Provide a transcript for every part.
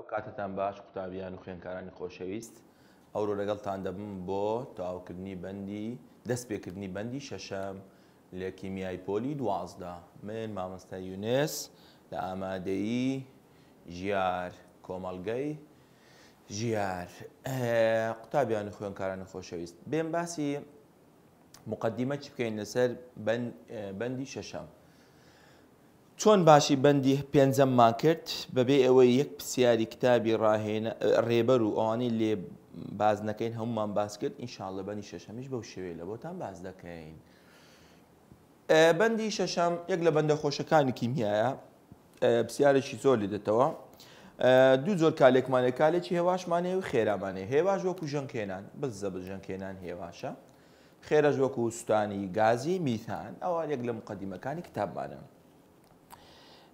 ئەو کاتتان باش قوتابیان و خوێنکارانی خۆشەویست ئەورۆ لەگەڵتان دەبم بۆ تەواوکردنی بەندی دەست پێکردنی بەندی شەشەم لە کیمیای پۆلی دوازدا من مامۆستا یونس لە ئامادەیی ژیار کۆمەلگەی ژیار قوتابیان و خوێنکارانی خۆشەویست بێم باسی مقدمە چی بکەین لەسەر بەندی شەشەم چۆن باشی بەندی پێنجەممان کرد بەبێ ئەوەی یەک پرسیاری کتابی ڕاهێنە ڕێبەر و ئەوانی لێ باز نەکەین هەمومان باز کرد ئینشاالله بەنی شەشەمیش بەو شێوێ لە بۆتان باز دەکەین. بەندی شەشەم یەک لە بەندە خۆشەکانی کیمیایە پرسیارێکی زۆر لێ دێتەوە. دوو زۆر کالێکمانە کالێکی هێواشمانێ و خێرامانێ هێواش وەکو ژەنکێنان بزە بژەنکێنان هێواشە. خێرەش وەکو سوستانی گازی میتان ئەوە یەک لە مقدیمەکانی کتابمانە.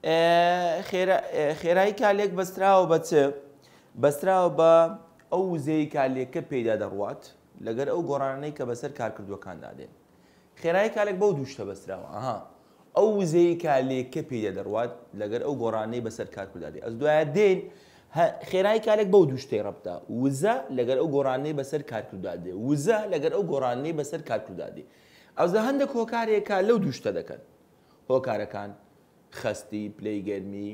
خێرایی کالێک بەستراوە بە چ بەستراوە بە ئەو وزەی کالێکە پێدا دەڕوات لەگەر ئەو گۆڕانەی کە بەسەر کارکردوەکاندا دێن خێرایی کالێک بەو دووشتە بەستراوە ئاها ئەو وزەی کالێکە پێدا دەڕوات لەگەر ئەو گۆڕانەی بەسەر کارکردا دێ ئەس دوایە دێن خێرای کارێک بەو دوشتەی ڕبدا وزە لەگەر ئەو گۆڕانەی بەسەر کارکردا دێ وزە لەگەر ئەو گۆڕانەی بەسەر کارکردا دێ ئەوزە هەندێک هۆکارێکە لەو دوشتە دەکەن هۆکارەکان خستی پلەی گەرمی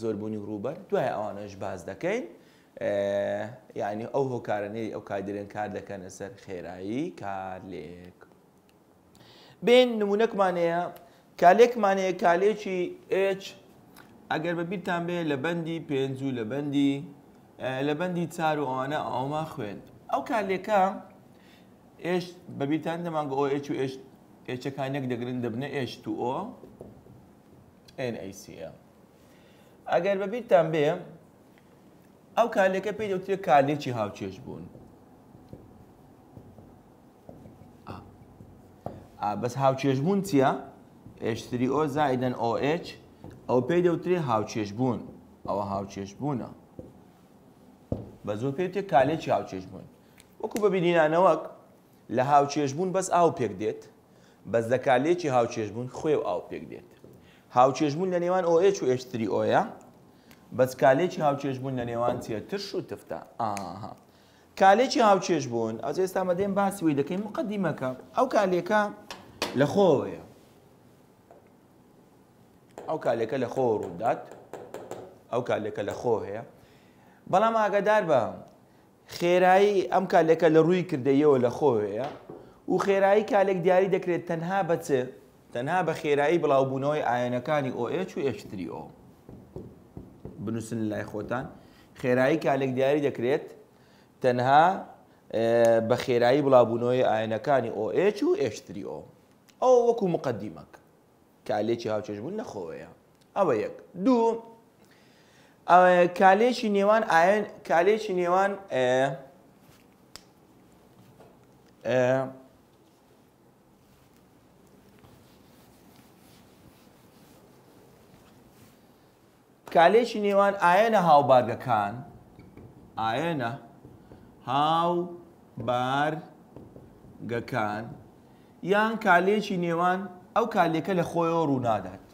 زۆربوونی ڕووبەر دوای ئەوانش باز دەکەین یعنی ئەو هۆکارانەی ئەو کادرێن کار دەکەنە سەر خێرایی کارلێک بین نمونەکمانەیە کالێکمانەیە کالێکی H ئەگەر بەبییرتان بێ لە بەندی پێنج و لە بەندی لە بەندی چار و ئەوانە ئەوما خوێن ئەو کالێکە ئێش بەبییران دەمانگە ئۆ ئێچ و ئێشەکانێک دەگرن دەبنە ئێش تو ئۆ NACL ئەگەر بەبییرتان بێ ئەو کالێکە پێی دەوتێت کالێکی هاوچێش بوون بەس هاوچێژبوون چییە؟ H3O زائدن OH ئەو پێی دەوترێت هاوچێش بوون ئەوە هاوچێش بوونە بە زۆر پێوتێ کالێکی هاوچێش بوون وەکو ببینینانەوەک لە هاوچێش بوون بەس ئاو پێک دێت بەس دە کالێکی هاوچێش بوون خۆێ ئاو پێک دێت هاوچێژبوون لە نێوان OH و H3 ئۆە بەس کالێکی هاوچێژبوون لە نێوان چیە ترش و تفتە ئاها کالێکی هاوچێژ بوون ئەو ئێستا مەدەێن باسی وی دەکەین مقدیمەکە ئەو کالێکە لە خۆوەیە ئەو کالێکە لە خۆ ڕوودات ئەو کالێکە لە خۆ هەیە بەڵام ئاگدار بە خێرایی ئەم کالێکە لە ڕووی کردەیەوە لە خۆ هەیە و خێرایی کالێک دیاری دەکرێت تەنها بەچێت تەنها بە خێرایی بڵاوبوونەوەی ئاەنەکانی OH و H3O بنووسن لای خۆتان خێرایی کالێک دیاری دەکرێت تەنها بە خێرایی بڵاوبوونەوەی ئاەنەکانی OH و H3O ئەو وەکو مقدیمەک کالێکی هاوچێشبوون نەخۆەیە ئەوە یەک دوو کالێکی نێوان کالێکی نێوان کالێکی نێوان ئاەنە هاوبارگەکان ئاەنە هاوبارگەکان یان کالێکی نێوان ئەو کالێکە لە خۆیەوە ڕوونادات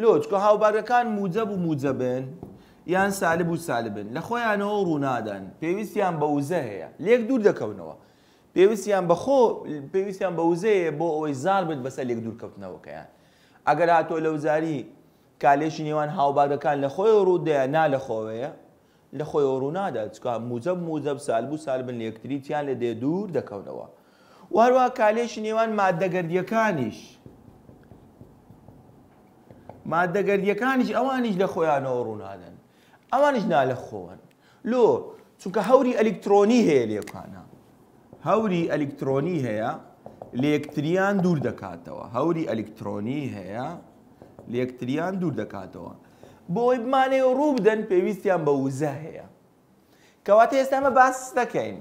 لۆچکە هاوبارەکان موجەب و موجەبن یان سالب و سالبن لە خۆیانەوە ڕوونادەن پێویستیان بە وزە هەیە لێک دوور دەکەونەوە پێویستیان بەخۆ پێویستیان بە وزەیە بۆ ئەوەی زار بێت بەسەر لێک دوورکەوتنەوەکەیان ئەگەر هاتۆ لە وزاری کالێکی نێوان هاوبارەکان لە خۆی ڕوودەیە نا لە خۆوەیە لە خۆی ڕوو نادات چکە موزەب موزەب سالبوو سال بن یەکتریتیان لە دێ دوور دەکەونەوە واروە کالێکی نێوان مادەگەردیەکانیش مادەگەردیەکانیش ئەوانیش لە خۆیانەوە ڕوونادەن ئەوانش نا لە خۆن لۆ چونکە هەوری ئەلکترۆنی هەیە لێکانە هەوری ئەلکترۆنی هەیە لە یەکتریان دوور دەکاتەوە هەوری ئەلکترۆنی هەیە لە یەکتریان دوور دەکاتەوە بۆی بمانێ ڕوو بدەن پێویستیان بە وزە هەیە کەواتە ئێستامە باس دەکەین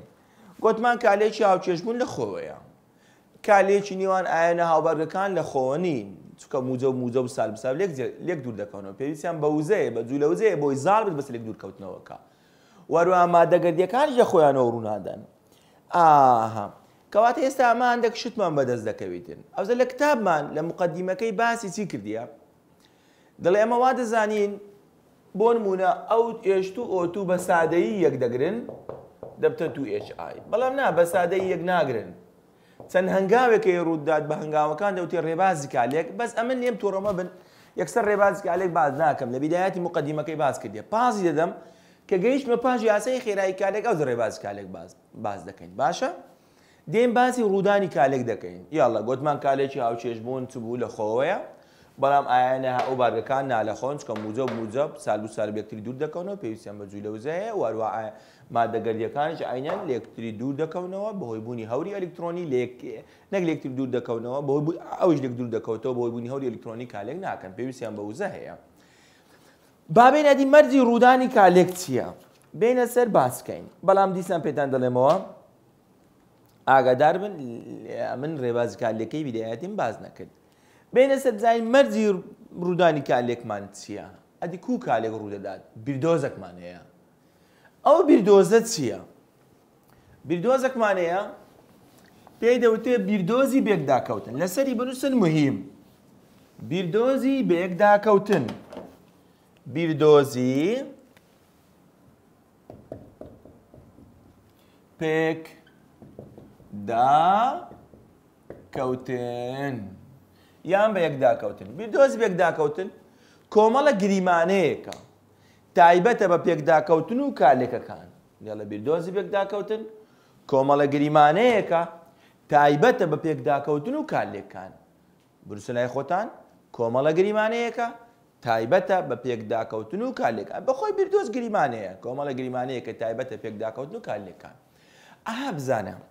گوتمان کالێکی هاوچێشبوون لە خۆەیە کالێکی نیوان ئاەنە هاوبەرگەکان لە خۆوە نین چکە موزە و موزە و سالبساب لێک دوور دەکەنەوە پێویستیان بە وزەیە بە جوولە وزەیە بۆی زار بێت بەس لێک دوورکەوتنەوەکە وەروە ئامادەگەردیەکان لە خۆیانەوە ڕوونادەن ئاها کەواتە ئێستا ئەمان دەکشتمان بەدەست دەکەویتن ئەوزە لە کتابمان لە مقدیمەکەی باسی چی کردیە؟ دەڵێ ئەمەوا دەزانین بۆ نمونە ئەو ئێشت و ئۆتوو بە سادەیی یەک دەگرن دەبتە تو ئHI بەڵام نا بە سادەی یەک ناگرن چەند هەنگاوێکی ڕوودداد بە هەنگاوەکان دەوتی ڕێبازی کالێک بەس ئەمە نێم تۆڕۆمە بن یەکسەر ڕێبازی کالێک باز ناکەم لە بیداەتی مقدیمەکەی باز کردێ پازی دەدەم کە گەیشتمە پاش یاسای خێرایی کالێک ئەو ڕێبازی کالێک باز دەکەین باشە؟ دێن باسی ڕوودانی کالێک دەکەین یاڵە گوتمان کالێکی هاوچێش بوون چبوو لە خۆوەیە بەڵام ئایانەها ئەو بارگەکان نالەخۆنج کە موجە و موجە سالبوو ساربێکتری دوور دەکەونەوە پێویستیان بە جوی لەوزەیە واروە مادەگەریەکانش ئاینیان لەکتری دوور دەکەونەوە بەهۆی بوونی هەوری ئەلکترۆنی نەک لەکتری دوور دەکەونەوە ئەوش لێک دوور دەکەوتەوە بۆی بوونی هەوری ئەلکترۆنی کالێک ناکەن پێویستیان بە وزە هەیە. بابێنەدی مەرجی ڕوودانی کالێک چییە؟ بینە سەر باسکەین بەڵام دیسان پێتان دەڵێمەوە ئاگادار بن من ڕێبازکارلەکەی ویدایەتیم باز نەکرد بینە سەر بزانین مەرجی ڕوودانی کالێکمان چییە؟ ئەدی کو کالێک ڕوودەدات بیردۆزەکمان هەیە. ئەو بیردۆزە چییە؟ بیردۆزەکمان هەیە پێی دەوتێ بیردۆزی بێکداکەوتن لەسەری بنووسن مهم. بیردۆزی بێکداکەوتن. بیردۆزی پێک دا کەوتن. یان بە یەکداکەوتن بیردۆز بێکداکەوتن کۆمەڵە گریمانەیەەکە تایبەتە بە پێکداکەوتن و کالێکەکان لە بیردۆزی پێکداکەوتن کۆمەڵە گریمانەیەەکە تایبەتە بە پێکداکەوتن و کالێکان برسلای خۆتان کۆمەڵە گریمانەیەەکە تایبەتە بە پێکداکەوتن و کالێکان بەخۆی بیردۆز گریمانەیە کۆمەڵە گریمانەیە کە تایبەتە پێکداکەوتن و کالێکان ئاها بزانم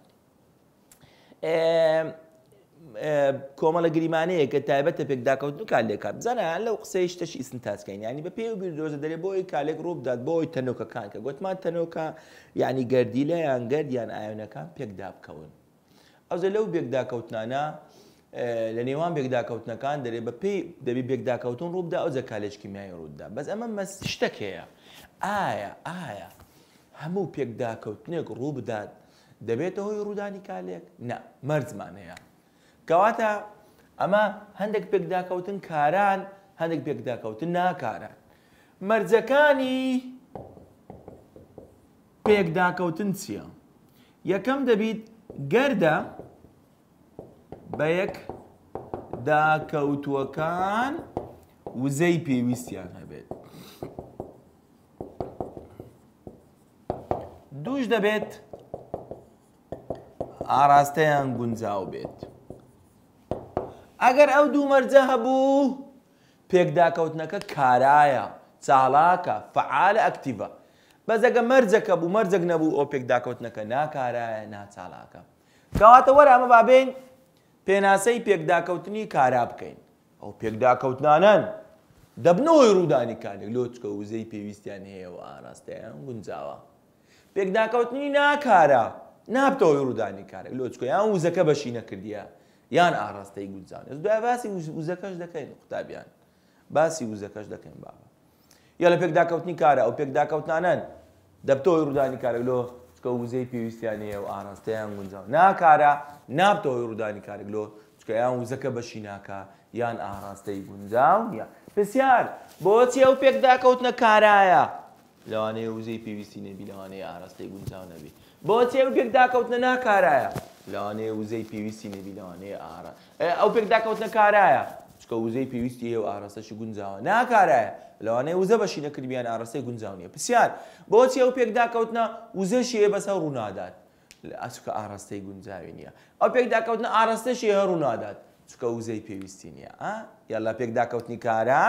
کۆمەڵە گریمانەیە کە تایبەتە پێکداکەوتن کالێکا بزانە لەو قسەی شتەش ئیسنتاسکەین ینی بە پێی بیردۆزە دەرێ بۆی کالێک ڕووبدات بۆی تەنۆکەکان کە گوتمان تەنۆکە ینی گردی لە یان گردیان ئاوونەکان پێکدا بکەون. ئەوزە لەو بێکداکەوتنانە لە نێوان بێکداکەوتنەکان دەرێ بە پێی دەبی بێکداکەوتن ڕووبدا ئەوزە کالێکیمیایی ڕوودا بەس ئەمە مەس شتێک هەیە ئایا ئایا هەموو پێکداکەوتنێک ڕووبدات دەبێتە هۆی ڕوودانی کالێک نە مەرزمان هەیە. کەواتە ئەمە هەندێک پێکداکەوتن کاران هەندێک پێکداکەوتن ناکاران مەرجەکانی پێکداکەوتن چییە؟ یەکەم دەبیت گەردە بە یەک داکەوتوەکان وزەی پێویستیان هەبێت. دووش دەبێت ئاراستەیان گونجاو بێت. ئەگەر ئەو دوو مەرجە هەبوو پێکداکەوتنەکە کارایە چاڵاکە فعالە ئەکتیڤە بەزەگە مەرجەکە بوو مەرجەک نەبوو ئەو پێکداکەوتنەکە ناکارایە ناچالاکە کەواتە وەرە ئەمە بابین پێناسەی پێکداکەوتنی کارا بکەین ئەو پێکداکەوتنانەن دەبنەوەی ڕوودانی کارێک لۆچکە وزەی پێویستیان هەیە و ئاراستەیان گونجاوە پێکداکەوتنی ناکارە نابتەوەی ڕوودانی کارێک لۆچکۆیان وزەکە بەشی نەکردیە یان ئاراستەی گوزان دوای باسی وزەکەش دەکەین قوتابیان باسی وزەکەش دەکەین بابە یا لە پێکداکەوتنی کارە ئەو پێکداکەوتانەن دەبتەوەی ڕوودانی کارەلۆ چکە وزەی پێویستیانە و ئاراستەیان گونجاو ناکارە نابتەوەی ڕوودانی کارگلۆ چکە یان وزەکە بەشی ناکە یان ئاراستەی گونجاو یا پرسیار بۆچی ئەو پێکداکەوتنە کارایە لەوانەیە وزەی پێویستی نەبی لەوانەیە ئاراستەی گونجاو نەبی بۆچی ئەو پێکداکەوتنە ناکارایە لەوانەیە وزەی پێویستی نەبیلەوانێ ئارا ئەو پێک داکەوتنە کارایە چکە وزەی پێویستی هێ و ئاراستەشی گونجاوە ناکارایە لەوانەیە وزە بەشی نەکردبیان ئاراستەی گونجاونیە پرسیار بۆچی ئەو پێک داکەوتنە وزەشی هێ بەسەر ڕوونادات ئەچکە ئاراستەی گونجاوی نییە ئەو پێک داکەوتنە ئاراستەشی هەڕوونادات چکە وزەی پێویستی نییە یالا پێک داکەوتنی کارە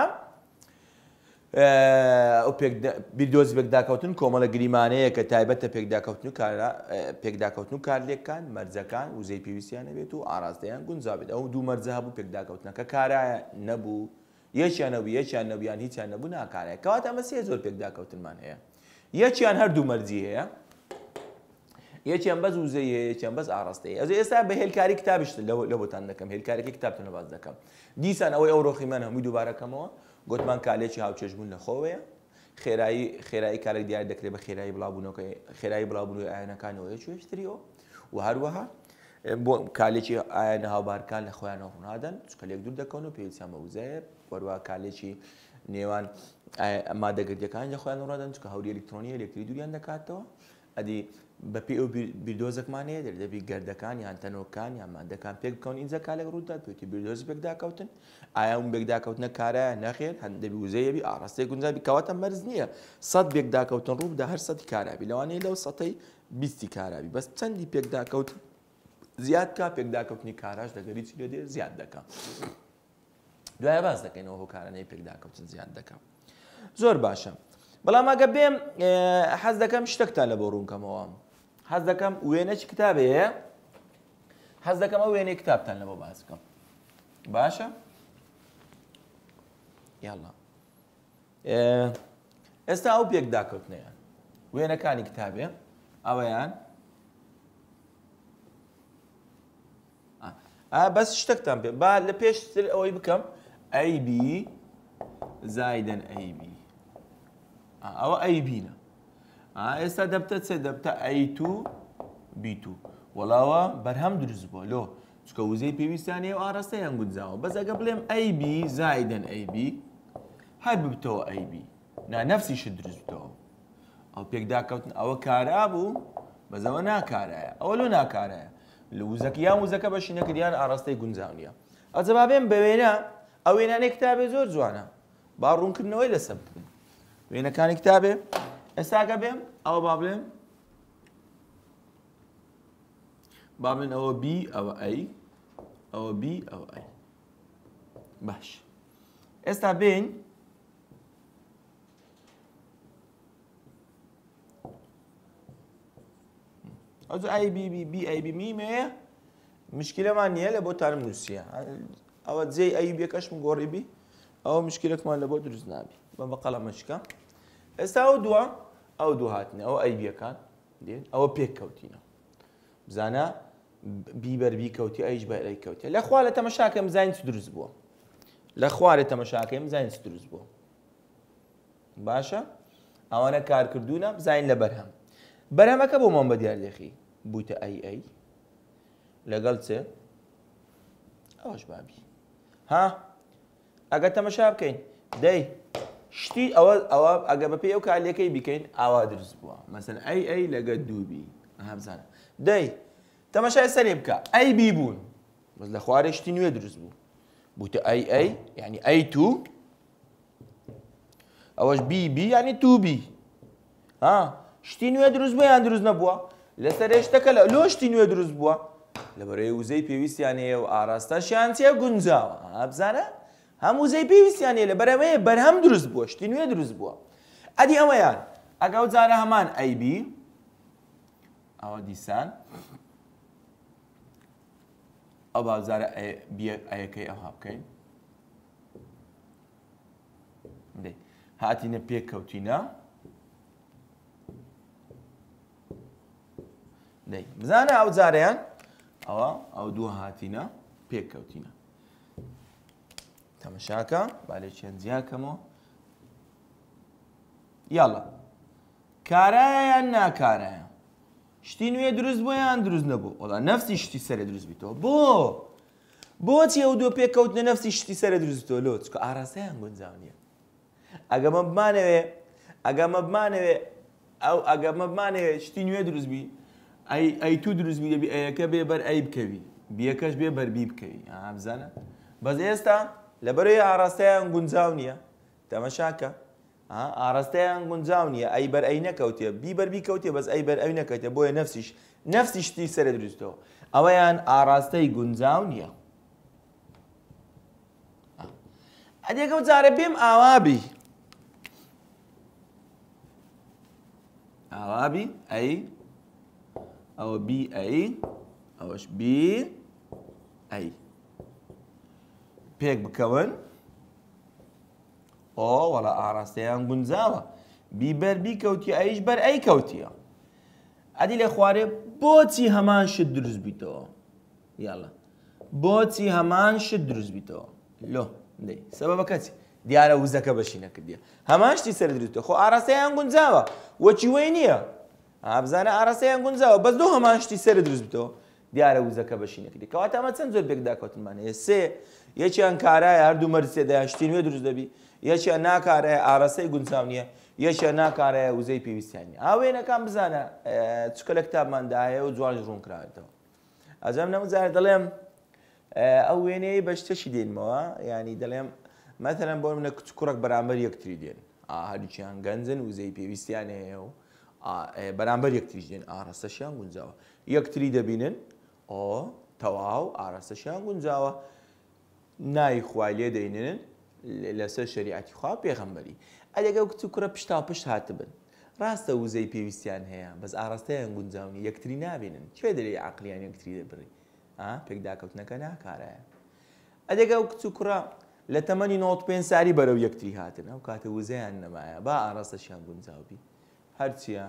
بیردۆزی پێکداکەوتن کۆمەڵە گریمانەیە کە تایبەتە پێکداکەوتن و پێکداکەوتن و کارلێکەکان مەرزەکان وزەی پێویستیان نەبێت و ئاراستەیان گونجابێت ئەو دوو مەرزە هەبوو پێکداکەوتنەکە کارایە نەبوو یەکیان نەبوو یەکیان نەبیان هیچیان نەبوو ناکارەیە کەواتە ئەمە سێ زۆر پێکداکەوتنمان هەیە یەکیان هەردوو مەرجی هەیە یەکیان بەز وزەیە یەکیان بەس ئاڕاستەیە ئەز ئێستا بە هێلکاری کتابیشت لەوەتان دەکەم هێلکارێکی کتابتونە باز دەکەم دیسان ئەوەی ئەو ڕۆخیمان هەمووی دووبارەکەمەوە گوتمان کالێکی هاوچێژبوون لە خۆوەیە خێرایی خێرایی کارێک دیار دەکرێت بە خێرایی بڵاوبوونەکەی خێرایی بڵاوبوونی ئاەنەکانەوەی چێشتریەوە و هەروەها بۆ کالێکی ئاەنە هاوبارکان لە خۆیانەوە ڕوونادەن چکەلێک دوور دەکەون و پێویستیانمە وزەیە وەروە کالێکی نێوان مادەگردەکان لە خۆیان ڕادەن چکە هەوری ئەلکترۆنی ئەلکتری دووریان دەکاتەوە ئەدی بە پێ بیردۆزەکمانەیە دەردەبی گردەکان یان تەنۆکان یان مادەکان پێک بکەون ئینجا کالێک ڕوودات پێی بیردۆز بێکداکەوتن ئایا اون بێکداکەوتنە کارایە نەخێن هەندەبی وزەیەبی ئاڕاستی گونجابی کەواتە مەرز نییە سەد بێکداکەوتن ڕوودا هەر سەد کارابی لەوانەیە لەو سەتەی بیستی کارابی بەس چەندی پێکداکەوت زیاد کا پێکداکەوتنی کاراش دەگەری چی لە دێ زیاد دەکەم. دوایە باز دەکەینەوە هۆکارانەی پێکداکەوتن زیاد دەکەم. زۆر باشە. بەڵام ئەگە بێم حەز دەکەم شتێکتا لە بۆ ڕوونکەمەوە. حەز دەکەم وێنە چ کتابەیە؟ حەز دەکەم ئەو وێنەی کتابتان لە بۆ باز بکەم. باشە؟ یاڵە ئێستا ئەو پێک داکەوتنیان وێنەکانی کتابێ ئەوەیان بەس شتێکتان پێ با لە پێشتر ئەوەی بکەم ئەیB زایدن ئەیB ئەوە ئەیبینە ئێستا دەبتە چێ دەبتە ئەی تو بیت و وەڵاوە بەرهەم دروست بووە لۆ چکە وزەی پێویستانی و ئاراستە هەنگگوزاوە بەس ئەگە بڵێم ئەیB زایدن ئەیبی هەر ببتەوە ئەیبی نانەفسیشت دروست بتەوە ئەو پێکداکەوتن ئەوە کارا بوو بەزەوە ناکارایە ئەوە لۆ ناکارایە لە وزەکە یان وزەکە بەشی نەکردیان ئاراستەی گونجاونیە ئەجەبا بێن بە وێنە ئەو وێنانەی کتابێ زۆر جوانە با ڕوونکردنەوەی لەسە بکەن وێنەکانی کتابێ ئێستاکە بێم ئەوە با بڵێم با بڵێن ئەوە بی ئەوە ئەی ئەوە بی ئەوە ئەی باش ئێستا بین ئەز ئایBBB میمێ مشکلەمان نییە لە بۆ تارم نووسە ئەوە جێ ئەیبێ کەشم گۆڕیبی ئەوە مشکلەکمان لە بۆ دروست نابی بە بە قەڵە مشکە ئێستا ئەو دووە ئەو دوو هاتنە ئەو ئەیبیەکان دێن ئەوە پێککەوتینە بزانە بیبەربی کەوتی ئەیش بەرەی کەوتە لە خوا لە تەمەشاکەم زین دروست بووە لە خوارێت تەمەشاکەم زین دروست بووە باشە ئەوانە کارکردوونە بزین لە بەرهەم بەرهەمەکە بۆ مام بە دیار لێخی بوویتە ئەی ئەی لەگەڵ چێ ئەوش بابی ها ئەگە تەمەشا بکەین دەی شتی ئەوە ئەوە ئەگە بە پێی ئەو کالەکەی بکەین ئاوا درست بووە مەسن ئەی ئەی لەگە دووبی هەمزانە دەی تەمەشای سەرێ بکە ئەی بی بوون بەس لە خوارێ شتی نوێ دروست بوو بووتە ئەی ئەی یعنی ئەی تو ئەوەش بی بی یعنی تو بی ها شتی نوێ دروست بۆیان دروست نەبووە لەسەر هێشتەکە لە لۆ شتی نوێ دروست بووە لە بەرەی وزەی پێویستیانەیە و ئاراستەشیان تێ گونجاوە ئابزانە هەم وزەی پێویستیانەیە لە بەرەوەیە بەرهەم دروست بووە شتی نوێ دروست بووە ئەدی ئەوەیان ئەگە جارە هەمان ئەیبی ئەوە دیسان ئەو بازارە ئەیەکەی ئەوها بکەین هاتینە پێکەوتینە دەی بزانە ئەو جاریان ئەوە ئەو دوو هاتینە پێککەوتینە تەمەشاکە بالێ چێنجیاکەمەوە یاڵە کارایان ناکارایە شتی نوێ دروست بۆ یان دروست نەبوو ئەڵا نفسی شتی سەرێ دروست بیتەوە بۆ بۆچی ئەو دوو پێکەوتنە نفسی شتی سەرە دروستەوە لۆ چکە ئاراسەیان گونجاونیە ئەگەمە بمانەوێ ئەگەمە بمانەوێ ئەو ئەگەمە بمانەوێ شتی نوێ دروستبی ئەی ئەی تو دروستبی دەبی ئەیەکە بێ بەر ئەی بکەوی بیەکەش بێ بەربی بکەوی ئابزانە بەس ئێستا لەبەرەوەی ئاراستەیان گونجاو نییە تەمەشاکە ئاراستەیان گونجاو نییە ئەی بەر ئەی نەکەوتێ بی بەربی کەوتێ بەس ئەی بەر ئەوی نەکەوتێ بۆیە نفسیش نفسی شتی سرە دروستەوە ئەوەیان ئاراستەی گونجاو نییە ئەدێکە جارە پێم ئاوابی ئاوابی ئەی ئەوە بی ئەی ئەوەش بی ئەی پێک بکەون ئۆ وەڵە ئاراستەیان گونجاوە بیبەر بیکەوتی ئەیش بەر ئەی کەوتیە ئەدی لێ خوارێ بۆچی هەمان شت دروست بیتەوە یاڵە بۆچی هەمان شت دروست بیتەوە لۆ دەی سەبە کەچی دیارە وزەکە بەشی نەکردیە هەمان شتی سەر دروستە خۆ ئاراستەیان گونجاوە وەچی وی نییە ئابزانە ئاراسەیان گونجاوە بەس دو هەمان شتی سەر دروست بتەوە دیارە وزەکە بەشینەکردی کەواتە ئەمە چەند زۆر بێکدا کۆتنمان هەیە سێ یەکیان کارایە هەردوو مەرسێدایان شتی نوێ دروست دەبی یەکیان ناکارایە ئاراسەی گونجاو نییە یەکیان ناکارایە وزەی پێویستیانی ئاوێنەکان بزانە چکە لە کتابمانداهەیە و جوان ڕوون کراوێتەوە ئەجەم نەمزار دەڵێم ئەو وێنەیە بەشتەشی دێنمەوە ینی دەڵێم مەتەرەن بۆ منە کوچ کوڕک بەرامبەر یەکتری دێن ئاهریچیان گەنجن وزەی پێویستیان هەیە و بەرامبەر یەکتریژێن ئاراستەشیان گونجاوە یەکتری دەبینن ئۆ تەواو ئاراستەشیان گونجاوە نای خوای لێ دەینن لەسەر شریعتی خوا پێغەمبەری ئەلگە کچکرە پشتا پشت هاتبن ڕاستە وزەی پێویستیان هەیە بەس ئاراستەیان گونجاونی یەکتری نابێنن کوێ دەری عقلیان یەکتری دەبڕی پێکداکەوتنەکە ناکارە ئەدەگە و کچکرە لە تەمەنی 95 ساری بەرەو یەکتری هاتن ئەو کاتە وزەیان نەمایە با ئاراستەشیان گونجاوبی هەرچییە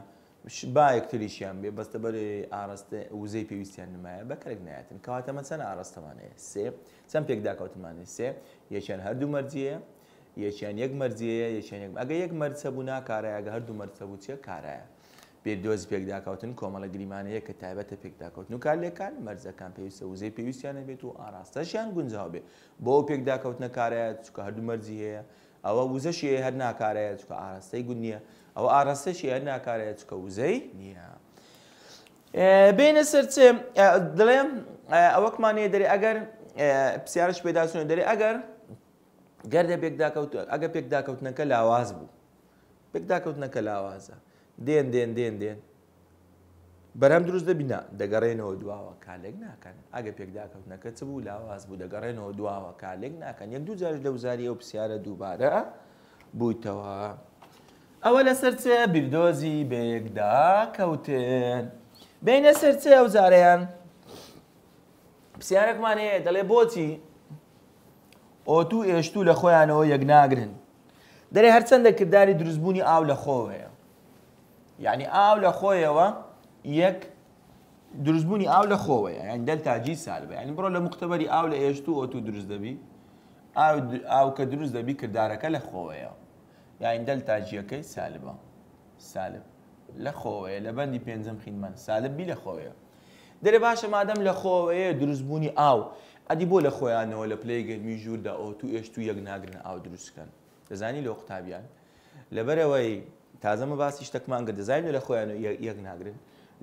باەکتریشیان بێ بەستە بەرێ ئاراستە وزەی پێویستیان نمایە بەکرێک نایەتن کەواتەمە چەند ئاراستەمانەیە سێ چەند پێکداکەوتمانێ سێ یەکیان هەردوو مەرجە یەکیان یەک مەرجەیە یەکیان ئەگە یەک مەرچەبوو ناکارایەگە هەردوو مەرچەبوو چیە کارایە بێدۆز پێکداکەوتن کۆمەڵە گریمانەیە کە تایبەتە پێکداکەوتن و کارلێکان مەرزەکان پێویستە وزەی پێویستیانە بێت و ئاراستەشیان گونجاو بێ بۆ پێکداکەوتنە کارایە چکە هەردوو مەرجی هەیە ئەوە وزەشی هەر ناکارایە چکە ئاراستەی گونیە ئەو ئاراستەشی هە ناکارێت چکە وزەی نییە. بینە سەرچێ دڵێم ئەوەکمانەیە دەری ئەگەر پرسیارش پێداسونە دەری ئەگەر گەردە پێکداکەوت ئەگە پێکداکەوتنەکە لاواز بوو. پێکداکەوتنەکە لاوازە. دێن دێن دێن دێن. بەرەم دروست دەبینا دەگەڕێنەوە دواوە کالێک ناکەن ئەگە پێکداکەوتنەکە چ بوو لاواز بوو دەگەڕێنەوە دواوە کالێک ناکەن یەک دوو جارش لەوزاری ئەو پرسیارە دووبارە بوویتەوە. ئەوە لە سەرچێ بیردۆزی بەیەکدا کەوتن بینە سەرچێ ئەو زارەیان پرسیارێکمان هەیە دەڵێ بۆچی ئۆتو ئێشتوو لە خۆیانەوە یەک ناگرن دەرێ هەرچەندە کردداری دروستبوونی ئاو لە خۆوەیە یعنی ئاو لە خۆیەوە یەک دروستبوونی ئاو لە خۆوەیە یان دەلتاجی سالبە ینی بڕۆ لە مختبەری ئاو لە ئێشت و ئۆتو دروست دەبی ئاو کە دروست دەبی کردارەکە لە خۆوەیە یاندەل تاجیەکەی سالبە سالب لە خۆوەیە لە بەندی پێنجم خینمان سالببی لە خۆوەیە دەرێ باشە مادەم لە خۆوەیە دروستبوونی ئاو ئەدی بۆ لە خۆیانەوە لە پلی گەرمی ژووردا ئەو تو ئێش تو یەک ناگرن ئاو دروستکەن دەزانی لە قوتابیان لەبەرەوەی تازەمە باسی شتەکمان کە دەزانین لە خۆیان یەک ناگرن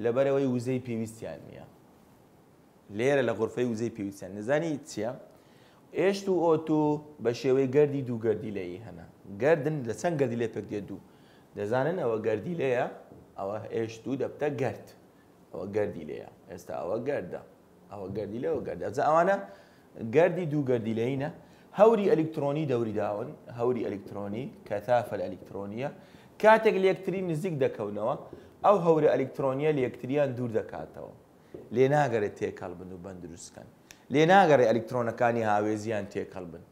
لەبەرەوەی وزەی پێویستیان نییە لێرە لە غرفەی وزەی پێویستیان نزانی چییە؟ ئێشت و ئۆتو بە شێوەی گەردی دووگەردی لەی هەنا گردن لە چەند گەردی لێ پێک دێ دوو دەزانن ئەوە گەردی لەیە ئەوە هێش دوو دەبتە گرد ئەوە گەردی لەیە ئێستا ئەوە گەردە ئەوە گەردی لەوە گەردە ئەوانە گەردی دوو گەردی لەینە هەوری ئەلکترۆنی دەوریداون هەوری ئەلکترۆنی کەتافە ئەلکترۆنیە کاتێک لەکتری نزیک دەکەونەوە ئەو هەورە ئەلکترۆنیە لەکتریان دوور دەکاتەوە لێ ناگەڕێت تێکەڵ بن و بەندروستکەن لێ ناگەڕێ ئەلکترۆنەکانی هاوێزیان تێکەڵ بن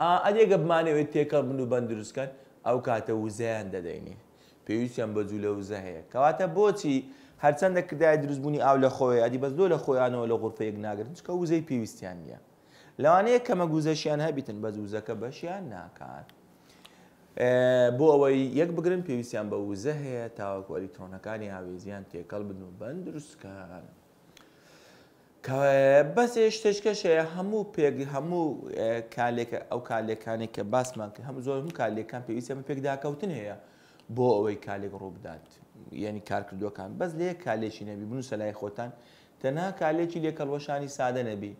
ئەلێگە بمانەوێت تێکەڵ بن و بەندروستکەن ئەو کاتە وزەیان دەدەینی پێویستیان بە جوولە وزە هەیە کەواتە بۆچی هەرچەندە کدای دروستبوونی ئاو لە خۆی ئەدی بەس دۆ لە خۆیانەوە لە غورپەیەک ناگرن چکە وزەی پێویستیان نییە لەوانەیە کەمە گوزەشیان هەبیتن بە زوزەکە بەشیان ناکات بۆ ئەوەی یەک بگرن پێویستیان بە وزە هەیە تاوەکو ئەلیکترۆنەکانی هاوێزیان تێکەڵ بن و بەندروستکان. بەسێ شتێشکەشەیە هەموو پێگی هەموو کالێکە ئەو کالێکانی کە باسمان کرد هەموو زۆرم کالێکان پێویست ئەمە پێکداکەوتن هەیە بۆ ئەوەی کالێک ڕووبدات یعنی کارکردوەکان بەس لێ کالێکی نەبی بنو سەلای خۆتان تەنها کالێکی لێکەڵوەشانی سادە نەبی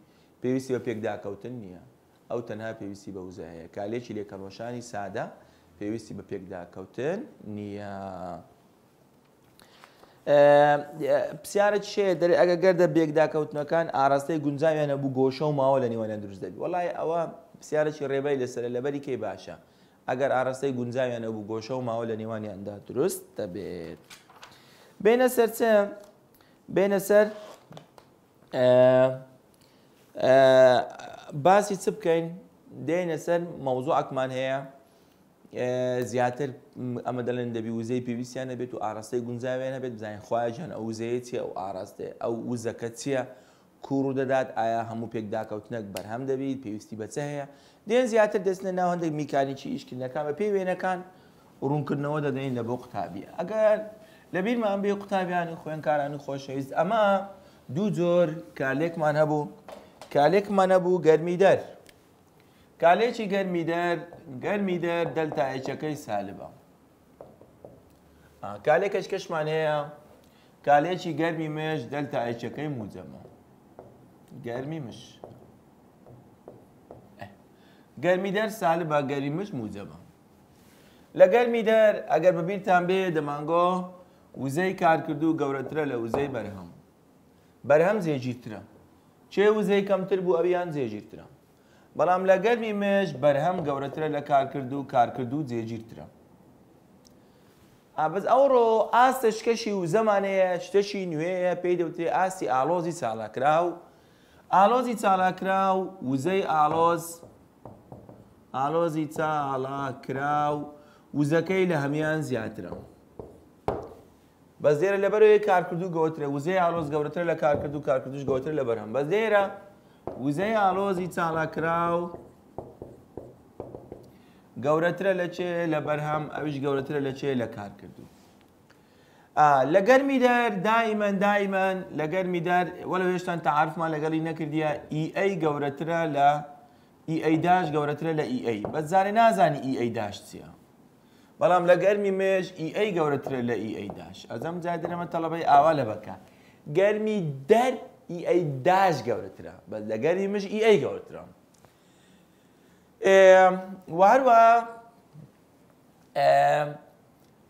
پێویستی بە پێکداکەوتن نییە ئەو تەنها پێویستی بە وزە هەیە کالێکی لێکەڵوەشانی سادە پێویستی بە پێکداکەوتن نییە. پرسیارت شێ دەری ئەگە گەردە بێکداکەوتنەکان ئاراستەی گونجاویانە بوو گۆشە و ماوە لە نیوانە دروست دەبی وڵای ئەوە پرسیارەی ڕێبای لەسەر لەبەری کەی باشە ئەگەر ئاراستەی گونجاویانە بوو گۆشە و ماوە لە نیوانیاندا دروست دەبێت بێنە سەر چە بێنە سەر باسی چ بکەین دێنە سەر مەوزوع ئەکمان هەیە زیاتر ئەمە دەڵێن دەبی وزەی پێویستیانە بێت و ئاراستەی گونجاوێنە بێت بزانین خواژیان ئەو وزەیە چیە و ئاراستێ ئەو وزەکە چییە کوڕ و دەدات ئایا هەموو پێکداکەوتنەک بەرهەم دەبیت پێویستی بەچە هەیە دێن زیاتر دەستنە ناو هەندێک میکانیکی ئیشکردنەکان بە پێی وێنەکان ڕوونکردنەوە دەدەین لە بۆ قوتابیە ئەگەر لەبییرمان بێ قوتابیانی خوێنکارانی خۆشەویست ئەمە دوو جۆر کالێکمان هەبوو کالێکمان هەبوو گەرمی دەر کالێکی گەرمی دەر گەرمی دەر دەلتایەکەی سالبە کالێکەش کەشمان هەیە کالێکی گەرمی مێش دەلتایەکەی موجەمە گەرمی مش گەرمی دەر سالبە گەری مش موجەمە لە گەرمی دەر ئەگەر بەبییرتان بێ دەمانگۆ وزەی کارکردو گەورەترە لە وزەی بەرهەم بەرهەم زێژیرترە چێ وزەی کەمتر بوو ئەویان زێژیرترە بەڵام لە گەرمی مێش بەرهەم گەورەترە لە کارکرد و کارکرد و جێگیرترە ئابز ئەوڕۆ ئاستە شکەشی و زەمانەیە شتەشی نوێیە پێی دەوترێ ئاستی ئالۆزی چالاکرا و ئالۆزی چالاکرا و وزەی ئالۆز ئالۆزی چاڵاکرا و وزەکەی لە هەمان زیاترەوە بەزێرە لەبەرەوەی کارکرد و گەوترە وزەی ئالۆز گەورەتر لە کارکرد و کارکردش گەوتر لە بەرهەم بەزێرە وزەی ئالۆزی چاڵاکراو گەورەترە لە چێ لە بەرهەم ئەوش گەورەترە لە چێ لە کار کردو. لە گەرمی دەر دایمەن دایمەن لە گەرمی دەر وەلە هێشتان تعاعرفمان لەگەڵی نەکردیە ئیئی e گەورەترە لە ئیئداش e گەورەترە لە ئیئی e بەزانێ نازانی ئیئداش چییە. بەڵام لە گەرمی مێژ ئیئی گەورەترە لە ئیئداش ئەزەم جادرەمە تەڵەبەی ئاوا لە بەکە. گەرمی دەر ئیئی e داش گەورەترە بە لەگەری مش ئیئی e گەورەترە وهروە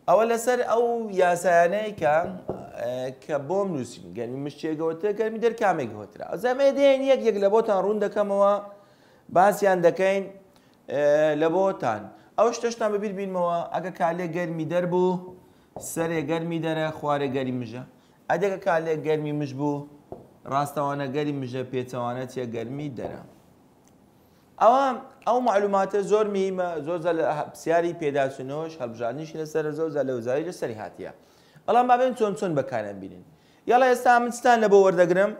ئەوە لەسەر ئەو یاسایانەیە کە کە بۆم نووسین گەنی مشتێگەوتە گەرمی دەرکامێک گەوترا ئەزەمێ دێن یەک یەک لە بۆتان ڕوون دەکەمەوە باسییان دەکەین لە بۆتان ئەو شتەشتان ببیر بینمەوە ئەگە کالێ گەرمی دەربوو سەرێ گەرمی دەرە خوارێ گەری مژە ئەدەگە کالێ گەرمی مش بوو ڕاستەوانە گەری مژە پێچەوانە تێ گەرمی دەرە. ئەوە ئەو معلوماتە زۆر میمە زۆر لە پرسیاری پێداچنەوەش هەبژانیش لەسەر زۆر لە وزاری لە سەری هااتە. بەڵام بابێن چۆن چۆن بەکارە بینین. یاڵا ئێستا منستان لە بۆ وەردەگرم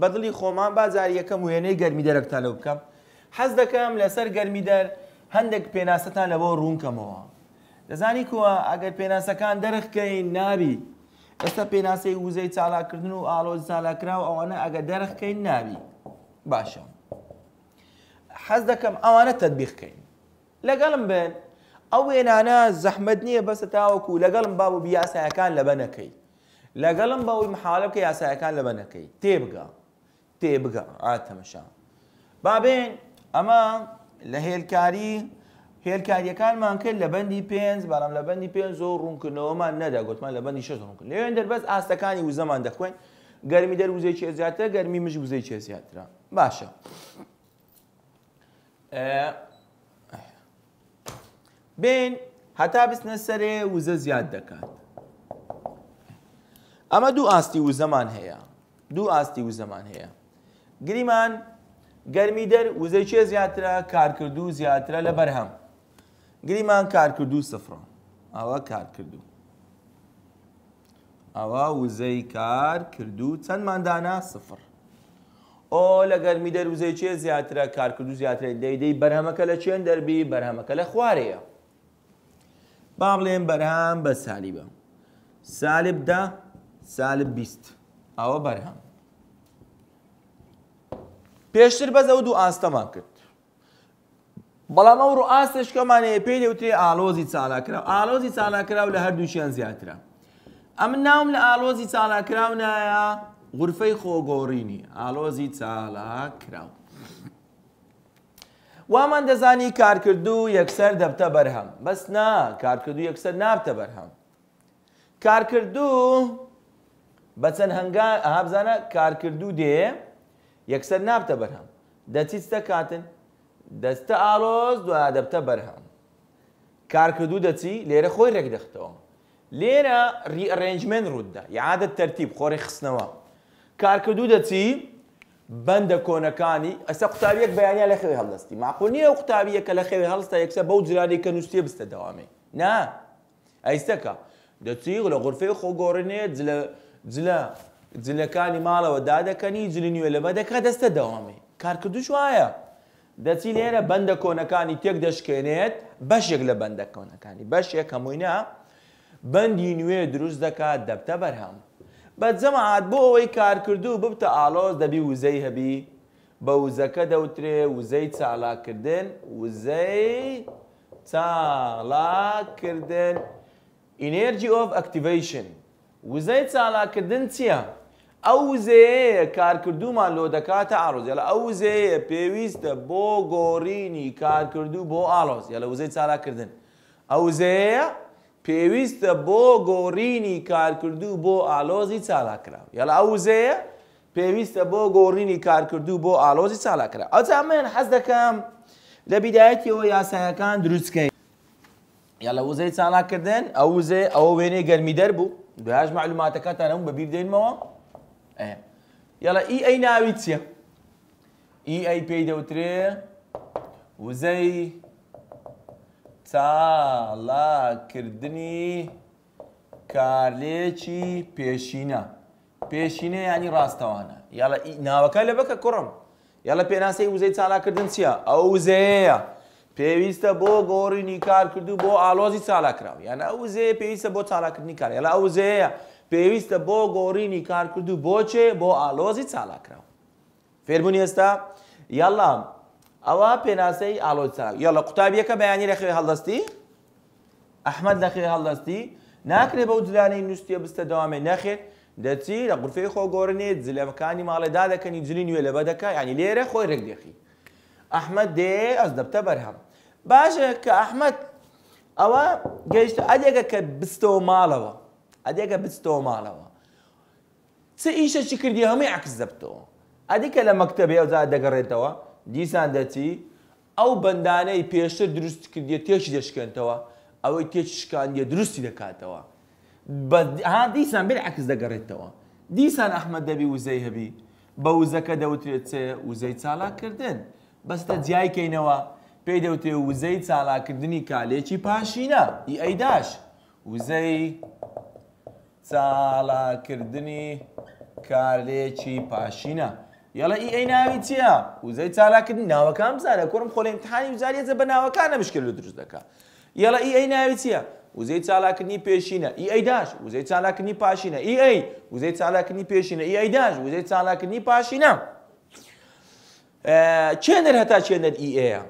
بەدڵی خۆمان بازار یەکەم وێنەی گەرمی دەرەکتا لەو بکەم. حەز دەکەم لەسەر گەرمی دەر هەندێک پێناسەتان لەبەوە ڕوونکەمەوە. دەزانی کووە ئەگەر پێناسەکان دەرخکەین نابی ئێستا پێناسەی وزەی چالاکردن و ئالۆز چالاکراو ئەوانە ئەگە دەرخکەین ناوی باشە حەز دەکەم ئەوانە تەدبیخکەین لەگەڵم بن ئەو وێنانە زەحمد نییە بەسە تاوەکو لەگەڵم باب و بیاسایەکان لە بەنەکەی لەگەڵم بەوەی محالە بکە یاسایەکان لە بەنەکەی تێبگە تێبگە ئاتەمەشان بابێن ئەمە لە هێلکاری هێلکاریەکانمان کرد لە بەندی پێنج بەڵام لە بەندی پێنج زۆر ڕوونکردنەوەمان نەدا گوتمان لە بەندی شش ڕوونکرد لەوێن دەربەست ئاستەکانی وزەمان دەخوێن گەرمی دەر وزەی چێ زیاتر گەرمی مش وزەی چێ زیاترا باشە بین هەتا بستنە سەرێ وزە زیاد دەکات ئەمە دوو ئاستی وزەمان هەیە دوو ئاستی وزەمان هەیە گریمان گەرمی دەر وزەی چێ زیاترە کارکردو زیاترە لە بەرهەم گریمان کارکردو سفرە ئەوە کار کردو ئەوە وزەی کار کردو چەندماندانا سفر ئۆ لە گەرمی دەروزەی چێ زیاترە کارکردو زیاترێت دەیدەی بەرهەمەکە لە چێن دەربی بەرهەمەکە لە خوارەیە با بڵێن بەرهام بە سالیبە سالبدا سالب بیست ئەوە بەرهەم پێشتر بەزە دوو ئاستەمان کرد بەڵام ئەو ڕاستش کەمانەیە پێی لەوتێ ئالۆزی چالاکرااو ئالۆزی چالاکرااو لە هەردووچیان زیاترا ئەم ناوم لە ئالۆزی چالاکرااو نایە غورفەی خۆگۆڕینی ئالۆزی چالاکرااو وامان دەزانی کارکردو یەکسەر دەبتە بەرهەم بەس نا کارکردو یەکسەر نابتە بەرهەم کارکردو بە چەند هەنگا هابزانە کارکردو دێ یەکسەر نابتە بەرهەم دەچیتە کاتن دەستە ئالۆز دو ئادەبتە بەرهەم کارکردوو دەچی لێرە خۆی ڕێک دەختەوە لێرە ڕێنجمێن ڕوودا یعادەت تەرتیب خۆڕی خستنەوە کارکردوو دەچی بەندە کۆنەکانی ئەستا قوتابیەک بەیانیا لە خێوی هەڵدەستی ماقول نییە قوتابیەکە لە خێوی هەڵستا یەکسە بەو جرانی کە نووسێ بستە داوامی نا ئەیستەکە دەچی لە غرفەی خۆگۆڕنێت جلە جلەکانی ماڵەوە دادەکەنی جلی نوێ لە بەدەکە دەستە داوامی کارکردوش وایە دەچین ئێرە بەندە کۆنەکانی تێک دەشکێنێت بەشێک لە بەندە کۆنەکانی بەشێک هەمووینە بەندی نوێ دروست دەکات دەبتە بەرهەم بەجەمەعات بۆ ئەوەی کارکردو ببتە ئالۆز دەبی وزەی هەبی بە وزەکە دەوترێ وزەی چالاکردن وزەی چالاکردن ئینێرجی ئۆف ئەکتیڤیشن وزەی چالاکردن چییە؟ ئەو زەیە کارکردومان لۆ دەکاتە ئاڵۆزیە لە ئەو زەیە پێویستە بۆ گۆڕینی کارکردو بۆ ئاڵۆز یا لە وزەی چاراکردن ئەو زەیە پێویستە بۆ گۆڕینی کارکردو بۆ ئالۆزی چالاکراو یالا ئەو زەیە پێویستە بۆ گۆڕینی کارکردو بۆ ئالۆزی چالاکرا ئەوچ من حەز دەکەم لە بیدایەتەوە یاسایەکان دروستکەین یا لە وزەی چالاکردن ئەو وزێ ئەوە وێنەی گەرمی دەر بوو بەهاش معلوماتەکەتان ئەم بەبیردێنمەوە یاڵە ئی ئەی ناوی چییە؟ ئی ئەی پێی دەوترێ وزەی چاڵاکردنی کارلێکی پێشینە پێشینە ینی ڕاستەوانە یاڵە ناوەکە لە بەکە کوڕم یاڵە پێناسەی وزەی چالاکردن چییە؟ ئەو وزەیە. پێویستە بۆ گۆڕینی کارکردو بۆ ئالۆزی چالاکراوی یانە ئەو زێ پێویستە بۆ چالاکردنی کار یالا ئەو زەیە پێویستە بۆ گۆڕینی کارکردو بۆچێ بۆ ئالۆزی چالاکراوە فێربوونی ئێستا یاڵام ئەوە پێناسەی ئالۆی چالاک یا لە قوتابیەکە بەیانی لە خێ هەڵدەستی ئەحمد لە خێ هەڵدەستی ناکرێت بەو جلانەی نووسە بستە داوامێ نەخێت دەچی لە قورفەی خۆگۆڕنێت جلەکانی ماڵێدا دەکەنی جلی نوێ لە بەدەکە ینی لێرە خۆی ڕێکدێخی ئەحمد دێ ئەس دەبتە بەرهەم باشە کە ئەحمد ئەوە گەیشتە ئەدێکە کە بستەوە ماڵەوە ئەدێکە بچتەوە ماڵەوە چ ئیشەکی کردی هەمووی عکس دەبتەوە ئەدیکە لە مەکتتەبێ ئەوزا دەگەڕێتەوە دیسان دەچی ئەو بەندانەی پێشتر دروست کردی تێکی دەشکێنتەوە ئەوەی تێکی شکاندیە دروستی دەکاتەوە ها دیسان بێ عکس دەگەڕێتەوە دیسان ئەحمە دەبی وزەی هەبی بە وزەکە دەوترێت چێ وزەی چالاکردن بەستە جیایکەینەوە پێی دەوتێ وزەی چالاکردنی کالێکی پاشینە ئی ئەیداش وزەی چالاکردنی کارلێکی پاشینە. یەڵە ئی ئەی ناوی چییە؟ وزەی چالاکردنی ناوەکان بزارە کۆرم خۆڵێنتانی وزاریێزە بە ناوەکانە مشکل دروست دەکە. یەڵە ئی ئەی ناوی چییە؟ وزەی چالاکردنی پێشینە ئی ئەی داش وزەی چالاکردنی پاشینە ئی ئەی وزەی چالاکردنی پێشینە ئی ئەی داش وزەی چالاکردنی پاشینە. چێنەر هەتا چێنەر ئی ئەیە.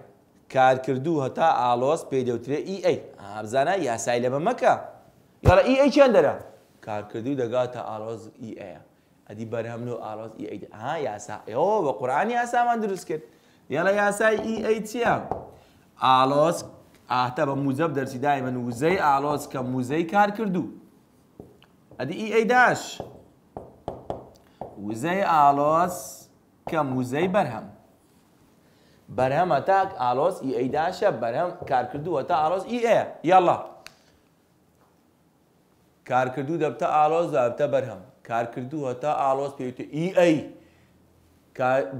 کارکردو هەتا ئالۆس پێدەوترێ ئی ئەی ئابزانە یاسای لەمە مەکە. یاڵە ئی ئەی چێن دەرە؟ کارکردی و دەگاتە ئاڵۆز ئیئەیە e ئەدی بەرهەم و ئاڵۆز ئیئیت e ئا یاسا ئەوە بە قورآانی یاسامان دروست کرد یاڵە یاسای ئیئەی e چییە؟ ئالۆز ئاتە بە موزەب دەرسیدای من وزەی ئالۆز کە موزەی کار کردو ئەدی ئیئەی داش وزەی ئالۆز کە موزەی بەرهەم بەرهەمە تاک ئالۆز ئیئەی داشە بەرهەم کارکردووە تا ئالۆز ئیئە یاڵە کارکردو دەبتە ئالۆز دابتە بەرهەم کارکردو هەتا ئالۆز پێوتە ئیئی e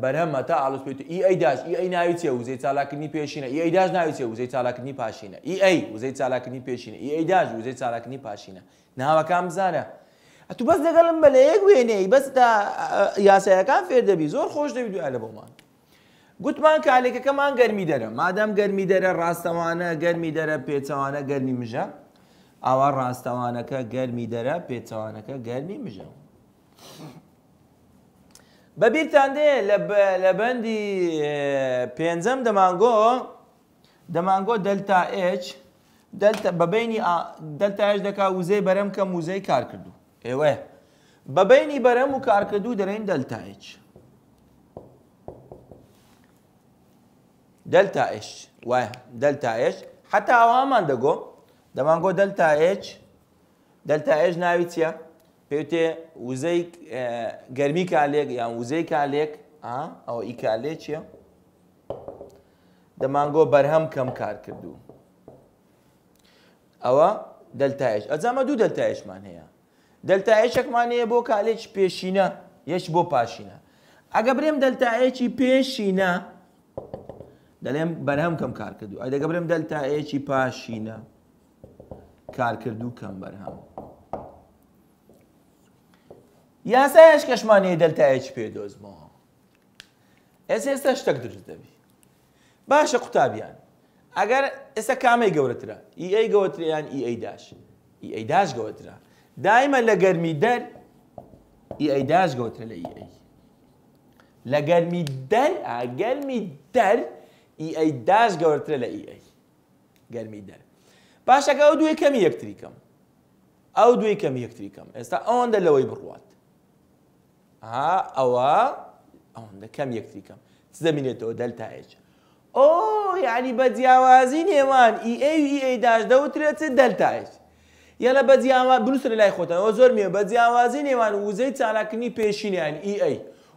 بەرهەمەتە ئالۆز پێوت ئیئی e داش ئیئی e ناوی چێ وزەی چالاکردنی پێشینە ئیئی داش ناوی چێ وزەی چالاکردنی پاشینە ئیئی وزەی چالاکردنی پێشینە ئیئی داش وزەی چالاکردنی پاشینە ناوەکان بزانە. تو بەس دەگەڵم بە لە یەک وێنەی بەس تا یاسایەکان فێر دەبی زۆر خۆش دەبی دوای لە بۆمان. گوتمان کالێکەکەمان گەرمی دەرە مادەم گەرمی دەرە ڕاستەوانە گەرمی دەرە پێچەوانە گەرمی مژە ئاوا ڕاستەوانەکە گەرمی دەرە پێچەوانەکە گەرمی مژەوە. بەبییران دێ لە بەندی پێنجەم دەمانگۆ دەمانگۆ دەلتا ئچ بەبینی دەلتاش دەکا وزەی بەرەم کە موزەی کار کردو ئێوە بەبینی بەرەم و کارکردو دەرەین دەلتا ئچ دەلتا ئش وای دەلتا ئش حتا ئەوامان دەگۆ دەمان گۆ دەلتا ئچ دەلتا ئێش ناوی چییە پێوتێ وزەی گەرمی کالێک یان وزەی کالێک ئەوە ئیکالێ چییە؟ دەمانگۆ بەرهەم کەم کار کردو. ئەوە دەلتایش ئەزامە دوو دەلتایشمان هەیە. دەلتایشێکمان هەیە بۆ کالێک پێشینە یەش بۆ پاشینە. ئەگە برێم دەلتایەکی پێشینە دەڵێم بەرهەم کەم کار کردو. ئەدەگە برێم دەلتایەکی پاشینە. کار کردو کم بر هم کارکردو کەم کشمانی دلتا ایچ پی دوز پێ دۆزمەوە ئێس ئێستا تک درست دەبی باشە قوتابیان ئەگەر ئێستا کامی را ئیئی ای ای داش ای ای داش گورت گەورەترە دائمە لە در ای ای داش گورت گەورەترە لە ئیئی لە گەرمی دەر در ای ای داش گورت گەورەترە لە ئیئی گەرمی در پاشەکە ئەو دوێ کەمی یەکتریکەم ئەو دوێ کەمی یەکتریکەم ئێستا ئەوەندە لەوەی بڕوات ئەوە ئەوەندە کەم یەکتریکەم دەبینێتەوە دەلتاج ئۆ یعنی بە جیاوازی نێوان ئیداش e e دەوترێت چ دەلتاج یەلە بە جیاوا بنووسە لای خۆتەوە زۆر میێ بە جیاوازی نێوان وزەی چالاکردنی پێشینیان ئی e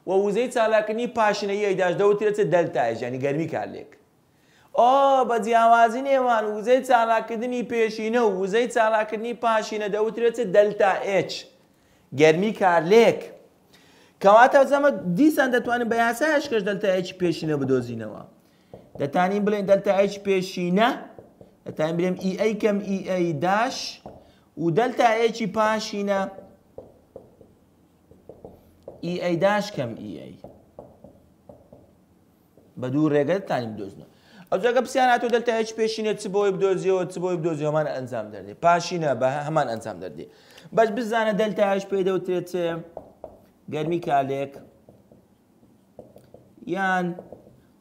و وزەی چالاکردنی پاشنە ئیداش دەوترێت چ دەلتاج ینی گەرمی کارلێک ئۆ بە جیاوازی نێوان وزەی چالاکردنی پێشینە و وزەی چالاکردنی پاشینە دەوترێت دەلتا ئچ گەرمی کارلێک کەواتە زەمە دیسان دەتوانن بە یاسایشکەش دەلتا ئچ پێشینە بدۆزینەوە دەتانین بڵێن دەلتا ئچ پێشینە دەتان برێم ئی کەم ئی داش و دەلتا ئێکی پاشینە ئی داش کەم ئی بە دوو ڕێگەتانیم دۆزنەوە ئەوجگە پرسییانات و دەلتا هیچ پێشینێت چ بۆی بدۆزیەوە چ بۆی بدۆزیەوەمان ئەنجام دەردی پاشینە بە هەمان ئەنجام دەردی بەش بزانە دەلتا هیچ و دەوترێت گرمی کالک یان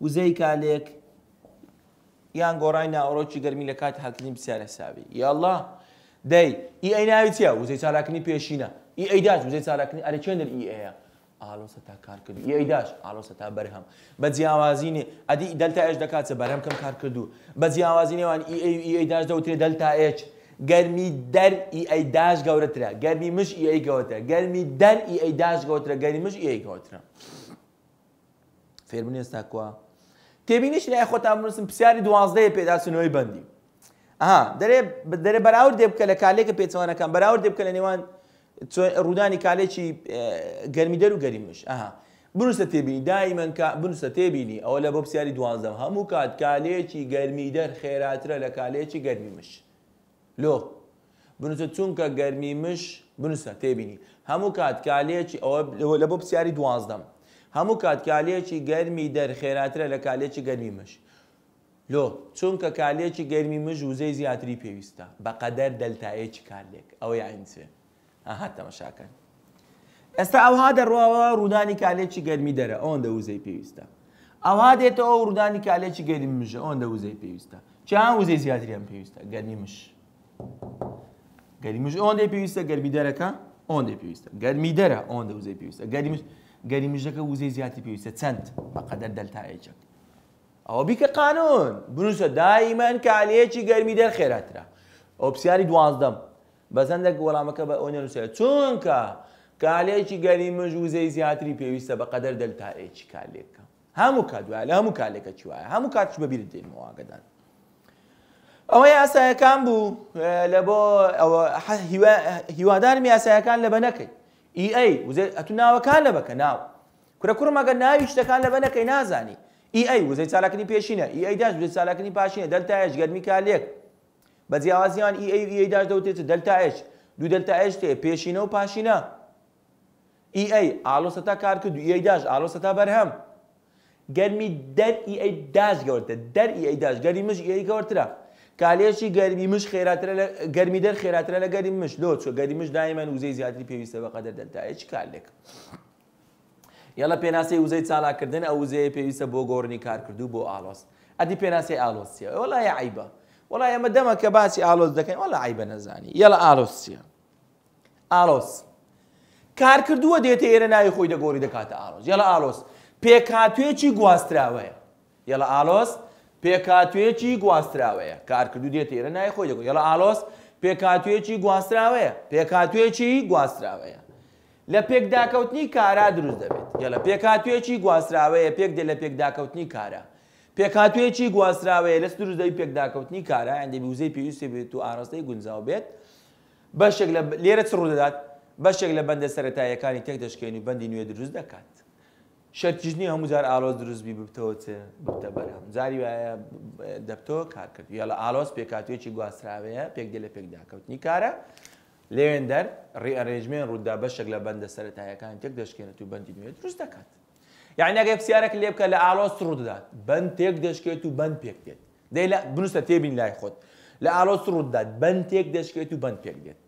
وزی کالک یان گۆڕای ناوەڕۆکی گەرمی لە کات هاتنی بسیارە ساوی یاله ای ئی ئەیناوی چیا وزەی چالاکننی ای ئی ئەیداج وزەی چالاکننی ئەرە ای, ئی ئەیە ئالۆسە تا کار کرد ئیداش ئالۆسە تا بەرهەم بە جیاوازینێ ئەدی دەلتا ئەش دەکاتە بەرەم کەم کار کردو بە جیاوازینێوان ئیداش دەوترێ دەلتا ئچ گەرمی دەر ئیداش گەورەترە گەرمی مش ئەی گەوترە گەرمی دەر ئیداش گەوترە گەری مش ئەی گەوترە فێرمون ئێستا کووە تێبینیش لای خۆتان بنووسم پرسیاری دوازدەیە پێداسنەوەی بەندی ئەها دەرێ دەرێ بەراورد دێبکە لە کالێکە پێچوانەکان بەراورد دێبکە لە نێوان ڕوودانی کالێکی گەرمیدەر و گەریمش ئەها بنووسە تێبینی دایمەن بنووسە تێبینی ئەوە لە بۆ پرسیاری دوانزەم هەموو کات کالێکی گەرمیدەر خێراترە لە کالێکی گەرمیمش لۆ بنووسە چونکە گەرمیمش بنووسە تێبینی هەموو کات کالێکی ئەوە لە بۆ پرسیاری دوانزدەم هەموو کات کالێکی گەرمی دەرخێراترە لە کالێکی گەرمیمش لۆ چونکە کالێکی گەرمیمش وزەی زیاتری پێویستە بەقەدەر دەلتایەکی کارلێک ئەوە یاینسێ است هاتە مەشاکەن ئێستا ئەوها دەڕواوە ڕوودانی کالێکی گەرمی دەرە ئەوەن دەوزەی پێویستە ئەوها دێتەوە ڕوودانی کالێکی گەرمی مژە ئەوەن دەوزەی پێویستە چیان وزەی هم پێویستە گەرمی مش گەریمش ئەوەندەی پێویستە گەرمی دەرەکە ئەوەندەی گرمی گەرمی دەرە ئەوەن دەوزەی پێویستە گەریمش گەریمژەکە وزەی زیاتی قدر چەند بەقەدەر دەلتایەکە آبی که قانون بنووسە دایمان کالەیەکی گەرمی دەر خێراترا ئۆپسیانی دوازدم. بەزەندە وەڵامەکە بە ئۆنەروسە چونکە کالێکی گەری مژ وزەی زیاتری پێویستە بە قەدەر دەلتارێکی کالێکەکە هەموو کات دوای لە هەموو کالێکە چیواە هەموو کاتش بەبییر دێنەوەگەدان ئەوەی ئاسایەکان بوو لە بۆ هیوادارمی ئاسایەکان لە بە نەکەی ئی e ئەتو ناوەکان لە بەکە ناو کورە کوڕمەگە ناوی شتەکان لە بە نەکەی نازانی ئی e وزەی چالاکننی پێشینە ئی e داش وزەی چالاکننی پاشینە دەلتایش گەرمی کالێک بە جیاوازیان ئیداش e دەوتێت دەلتاش دوو دەلتاش تێ پێشینە و پاشینە ئیئی e ئالۆسەتا کار کرد دوئیداش e ئالۆسەتا بەرهەم گەرمی دەر ئیئی داش گەورتە دەر ئیئی داش گەری مش ئیئی گەورترە کالێشی گەرمی مش خێراترە لە گەرمی دەر خێراترە لە گەری مش لۆ چۆ گەری مش دایمەن وزەی زیاتری پێویستە بە قەدەر دەلتاش کارلێک. یەڵە پێناسی وزەی چالاکردن ئەو وزەیە پێویستە بۆ گۆڕنی کارکردو بۆ ئالۆست ئەدی پێناسی ئالۆسیە وەڵای عیبە وڵا ئێمە دەمە کە باسی ئالۆز دەکەین وەلا ئایبە نەزانی یەڵە ئالۆسیە ئالۆس کار کردووە دێتە ئێرە ناوی خۆی دەگۆری دەکاتە ئالۆز یەڵە ئالۆس پێکاتوێکی گواستراوەیە یەڵە ئالۆس پێکاتوێکی گواستراوەیە کارکردو دێت ئێرە نای خۆی دەگو یەڵە ئالۆس پێکاتوێکی گواستراوەیە پێکاتوێکی گواستراوەیە لە پێکداکەوتنی کارا دروست دەبێت یەڵە پێکاتوێکی گواستراوەیە پێک دێ لە پێکداکەوتنی کارە پێکاتوێکی گواستراوەیە لە سروزدەی پێکداکەوتنی کارە ئەندێبی وزەی پێویستی بێت و ئاراستەی گونجاو بێت بەشێک لێرە چ ڕوودەدات بەشێک لە بەندە سەتایەکانی تێک دەشکێن و بەندی نوێ دروست دەکات. شەرجنی هەمووجار ئالۆز دروستبی ببتەوە بتە بەرهەم جاری وایە دەبتەوە کار کرد یا لە ئالۆس پێکاتوێکی گواستراوەیە پێکدە لە پێکداکەوتنی کارە لێوێن دەر ڕێئەرێژمێن ڕوودا بەشێک لە بەندە سەتایەکان تێک دەشکێنێت و بەندی نوێ دروست دەکات. یعنیگە پرسیارێک لێ بکە لە ئالۆس ڕووددات بند تێک دەشکێت و بند پێک دێت دەی بنووسە تێبین لای خۆت لە ئالۆس ڕووددات بند تێک دەشکێت و بند پێک دێت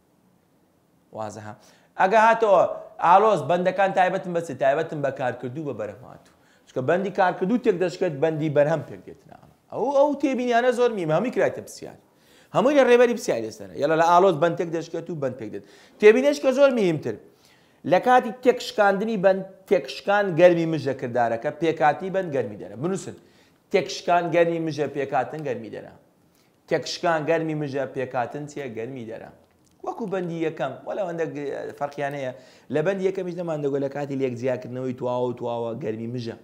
وازەها ئەگە هاتەوە ئالۆز بەندەکان تایبەتم بەچێت تایبەتم بە کارکردوو بە بەرەمات چکە بەندی کارکردوو تێک دەشکێت بەندی بەرهەم پێک دێتنا ئەو ئەو تێبینیانە زۆر میمەمی کراتە پرسیار هەمووی لە ڕێبەری پرسیار لێسەرە یەلا لە ئالۆز بند تێک دەشکێت و بند پێک دێت تێبینێش کە زۆر میهمتر لە کاتی تێکشکاندنی بند تێکشکان گەرمی مژە کردارەکە پێکاتی بند گەرمی دەرە بنووسن تێکشکان گەرمی مژە پێکاتن گەرمی دەرە تێکشکان گەرمی مژە پێکاتن چیە گەرمی دەرە وەکو بەندی یەکەم وەلاوەندە فەرقیانەیە لە بەند یەکەمیش نەماندەگۆ لە کاتی لێک زیاکردنەوەی تواوە و تواوە گەرمی مژە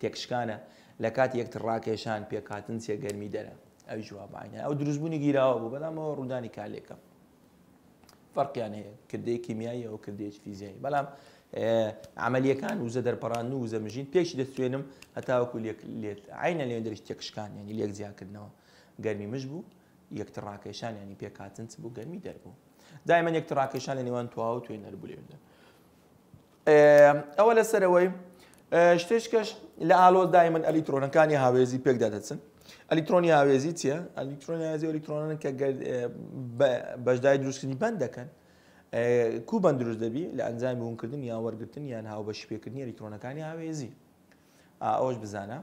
تێکشکانە لە کات یەکتر ڕاکێشان پێکاتن چێ گەرمی دەرە ئەو جوابانە ئەو دروستبوونی گیرراوە بوو بەدامەوە ڕوودانی کالێکم فەرقیان هەیە کردەیە کیمیایی ئەو کردێک فیزیایی بەڵام عملیەکان وزە دەرپەڕان و زەمژین پێشی دەستێنم هەتاوەکو لێت عینە لێن دەریش تێکشکان ینی لێک زیاکردنەوە گەرمی مش بوو یەکتڕاکەشان ینی پێکاتن چ بوو گەرمی دەربوو دایمەن یەکتڕاکەشان لە نێوان تواو توێ نەربوو لێدا ئەوە لەسەرەوەی شتێشکەش لە ئالۆ دایمەن ئەلیترۆنەکانی هاوێزی پێک دادەچن ئەلیکترۆنی ئاوێزی چییە ئەلیکترۆنی ئازی ئەلیکترۆنن کە بەشدای دروستکردنی بند دەکەن کو بند دروست دەبی لە ئەنجامی بوونکردن یان وەرگتن یان هاو بە شپێکردنی ئەلیکترۆنەکانی ئاوێزی ئەوش بزانە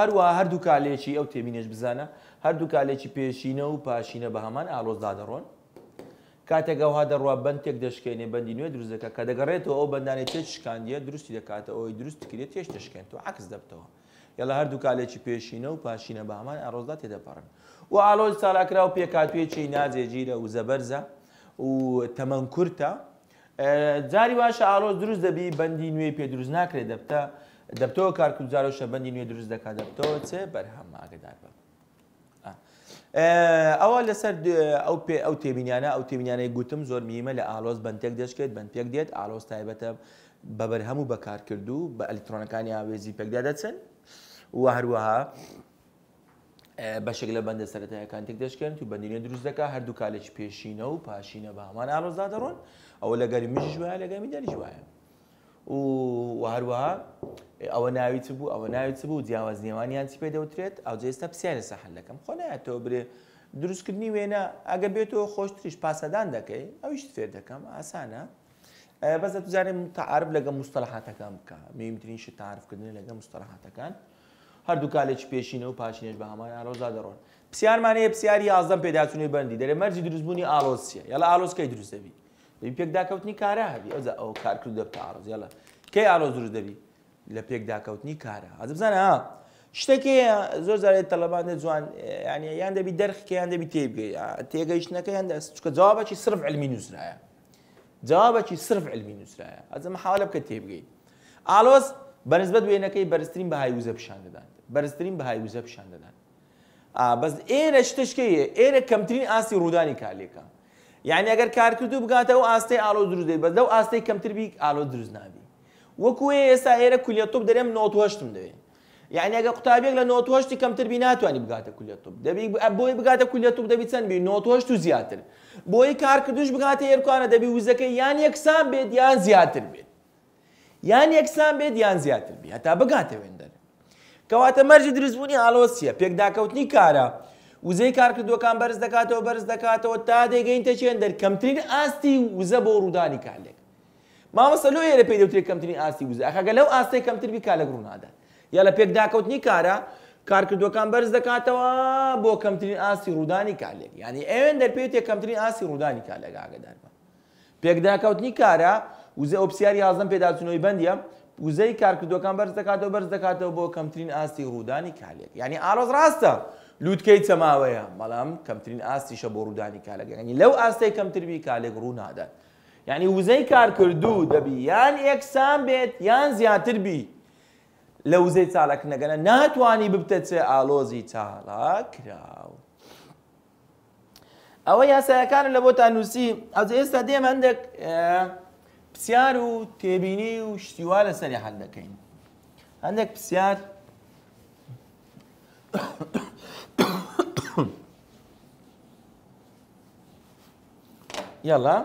هەروە هەردوو کالێکی ئەو تێبینێش بزانە هەردوو کالێکی پێشینە و پاشینە بە هەمان ئالۆزدا دەڕۆن کاتێکەوها دەڕوا بندێک دەشکێنێ بەندی نوێ دروستەکە کە دەگەڕێتەوە ئەو بەندانێت تێ شکاندیە دروستی دەکاتە ئەوی دروست کرێت تێش دەشکێن و عکس دەبتەوە یلا هەردوو کالێکی پێشینە و پاشینە بە هەمان ئەڕۆزدا تێدەپەڕن و ئالۆز سالاکرا و پێکات پێچی نازێگیرە و زەبەرزە و تەمەەن کورتە جاری باشە ئالۆز دروست دەبی بەندی نوێ پێ دروست ناکرێت دەبتە دەبتەوە کارکوزارۆشە بەندی نوێ دروست دەکات دەبتەوە چێ بەرهەم ئاگدار بە ئەوە لەسەر ئەو پێ ئەو تێبینیانە ئەو تێبینیانەی گوتم زۆر میمە لە ئالۆز بنتێک دەشکێت بند پێک دێت ئالۆز تایبەتە بەبەر هەموو بەکارکرد و بە ئەلکترۆنەکانی ئاوێزی پێکدا دەچن و هەروەها بەشێک لە بەندە سەتایەکان تێک دەشکێن و بەندینە دروست دەکە هەردوو کالج پێشینە و پاشینە بە هەمان ئاڕۆزدا دەڕۆن ئەوە لە گەرمیش وایە لەگەمی دەریش وایە و هەروەها ئەوە ناویت بوو ئەوە ناویت بوو جیاواز نێوانیان چی پێدەوترێت ئەو جێستا پرسیارە سەحل دەکەم خۆ نایەتەوە برێ دروستکردنی وێنە ئەگە بێتەوە خۆشتریش پاسەدان دەکەی ئەویش فێر دەکەم ئاسانە بەزە توزارێ تععرب لەگە مستەلحاتەکان بکە میمترین ش تعرفکردن لەگە مستەلحاتەکان هەردوو کالێک پێشینە و پاشینێش بە هەمایان ڕۆژدا دەڕۆن پرسیارمانەیە پرسیاری یازدەم پێداچونی بەندی دەرێ مەرجی دروستبوونی ئالۆسیە یالا ئالۆسکەی دروست دەبی دەبی پێکداکەوتنی کارە هەبی ئەو ئەو کارکرد دەبتە ئالۆز یالا کەی ئالۆز دروست دەبی لە پێکداکەوتنی کارە ئەز بزانە ها شتێکی زۆر زارێت تەلەبانە جوان ینی یان دەبی دەرخکە یان دەبی تێبگەی تێگەیشتەکە یان چکە جوابەکی صرف علمی نووسراە جوابەکی صرف علمی نووسراە ئەزم حالە بکە تێبگەیت ئالۆز بەنسبەت وێنەکەی بەرزترین بە هایوزە پیشان دەدات بەرزترین بەهای وزە پیشان دەدەن بەس ئێرە شتشکەیە ئێرە کەمترین ئاسی ڕوودانی کالێکە یعنی ئەگەر کارکردو بگاتەوە ئاستی ئالۆ دروست دەی بەدە و ئاستی کەمتربی ئالۆ دروست نابی وەکوێ ئێستا ئێرە کولیەتۆپ دەرێم نۆتوەشتم دەوێت یعنی ئەگە قوتابێک لە نۆتوەشتی کەمتربی ناتوانانی بگاتە کولیەتوب دەبی بۆی بگاتە کولیەتوب دەبی چەندبی نۆتوەشت و زیاتر بۆی کارکردوش بگاتە ئێرکانە دەبی وزەکەی یان یەکسان بێت یان زیاتر بێت یان یەکسان بێت یان زیاتر بێت هەتا بگاتە وێندەر کەواتە مەرجی دروستبوونی ئالۆسیە پێکداکەوتنی کارە وزەی کارکردوەکان بەرز دەکاتەوە بەرز دەکاتەوە تا دەگەین تەچێن دەر کەمترین ئاستی وزە بۆ ڕوودانی کارلێک مامەسەلو ێرە پێی دەوتری کەمترین ئاستی وزە ئەخەگە لەو ئاستی کەمتربی کارلە ڕوونادات یا لە پێکداکەوتنی کارە کارکردوەکان بەرز دەکاتەوە بۆ کەمترین ئاستی ڕوودانی کارلێک ینی ئەوێن دەرپێتێ کەمترین ئاستی ڕوودانی کارلەگەگەدارمە پێکداکەوتنی کارە وزە ئۆپسیاری یازدەم پێداچنەوەی بەندە وزەی کارکردوەکان بەرز دەکاتەوە بەرز دەکاتەوە بۆ کەمترین ئاستی ڕوودانی کالێک یعنی ئالۆز ڕاستە لووتکەی چەماوەیە بەڵام کەمترین ئاستیشە بۆ ڕوودانی کالەکە ینی لەو ئاستەی کەمتربی کالێک ڕوو نادات یعنی وزەی کارکردوو دەبی یان یەکسان بێت یان زیاتر بی لە وزەی چالک نەگەنە ناتوانانی ببتە چێ ئالۆزی چاڵاکراو. ئەوە یاسایەکانە لە بۆ تانووسی ئەو ئێستا دێم هەندێک پرسیار و تێبینی و شتیوا لەسەری حل دەکەین هەندێک پرسیار یاڵا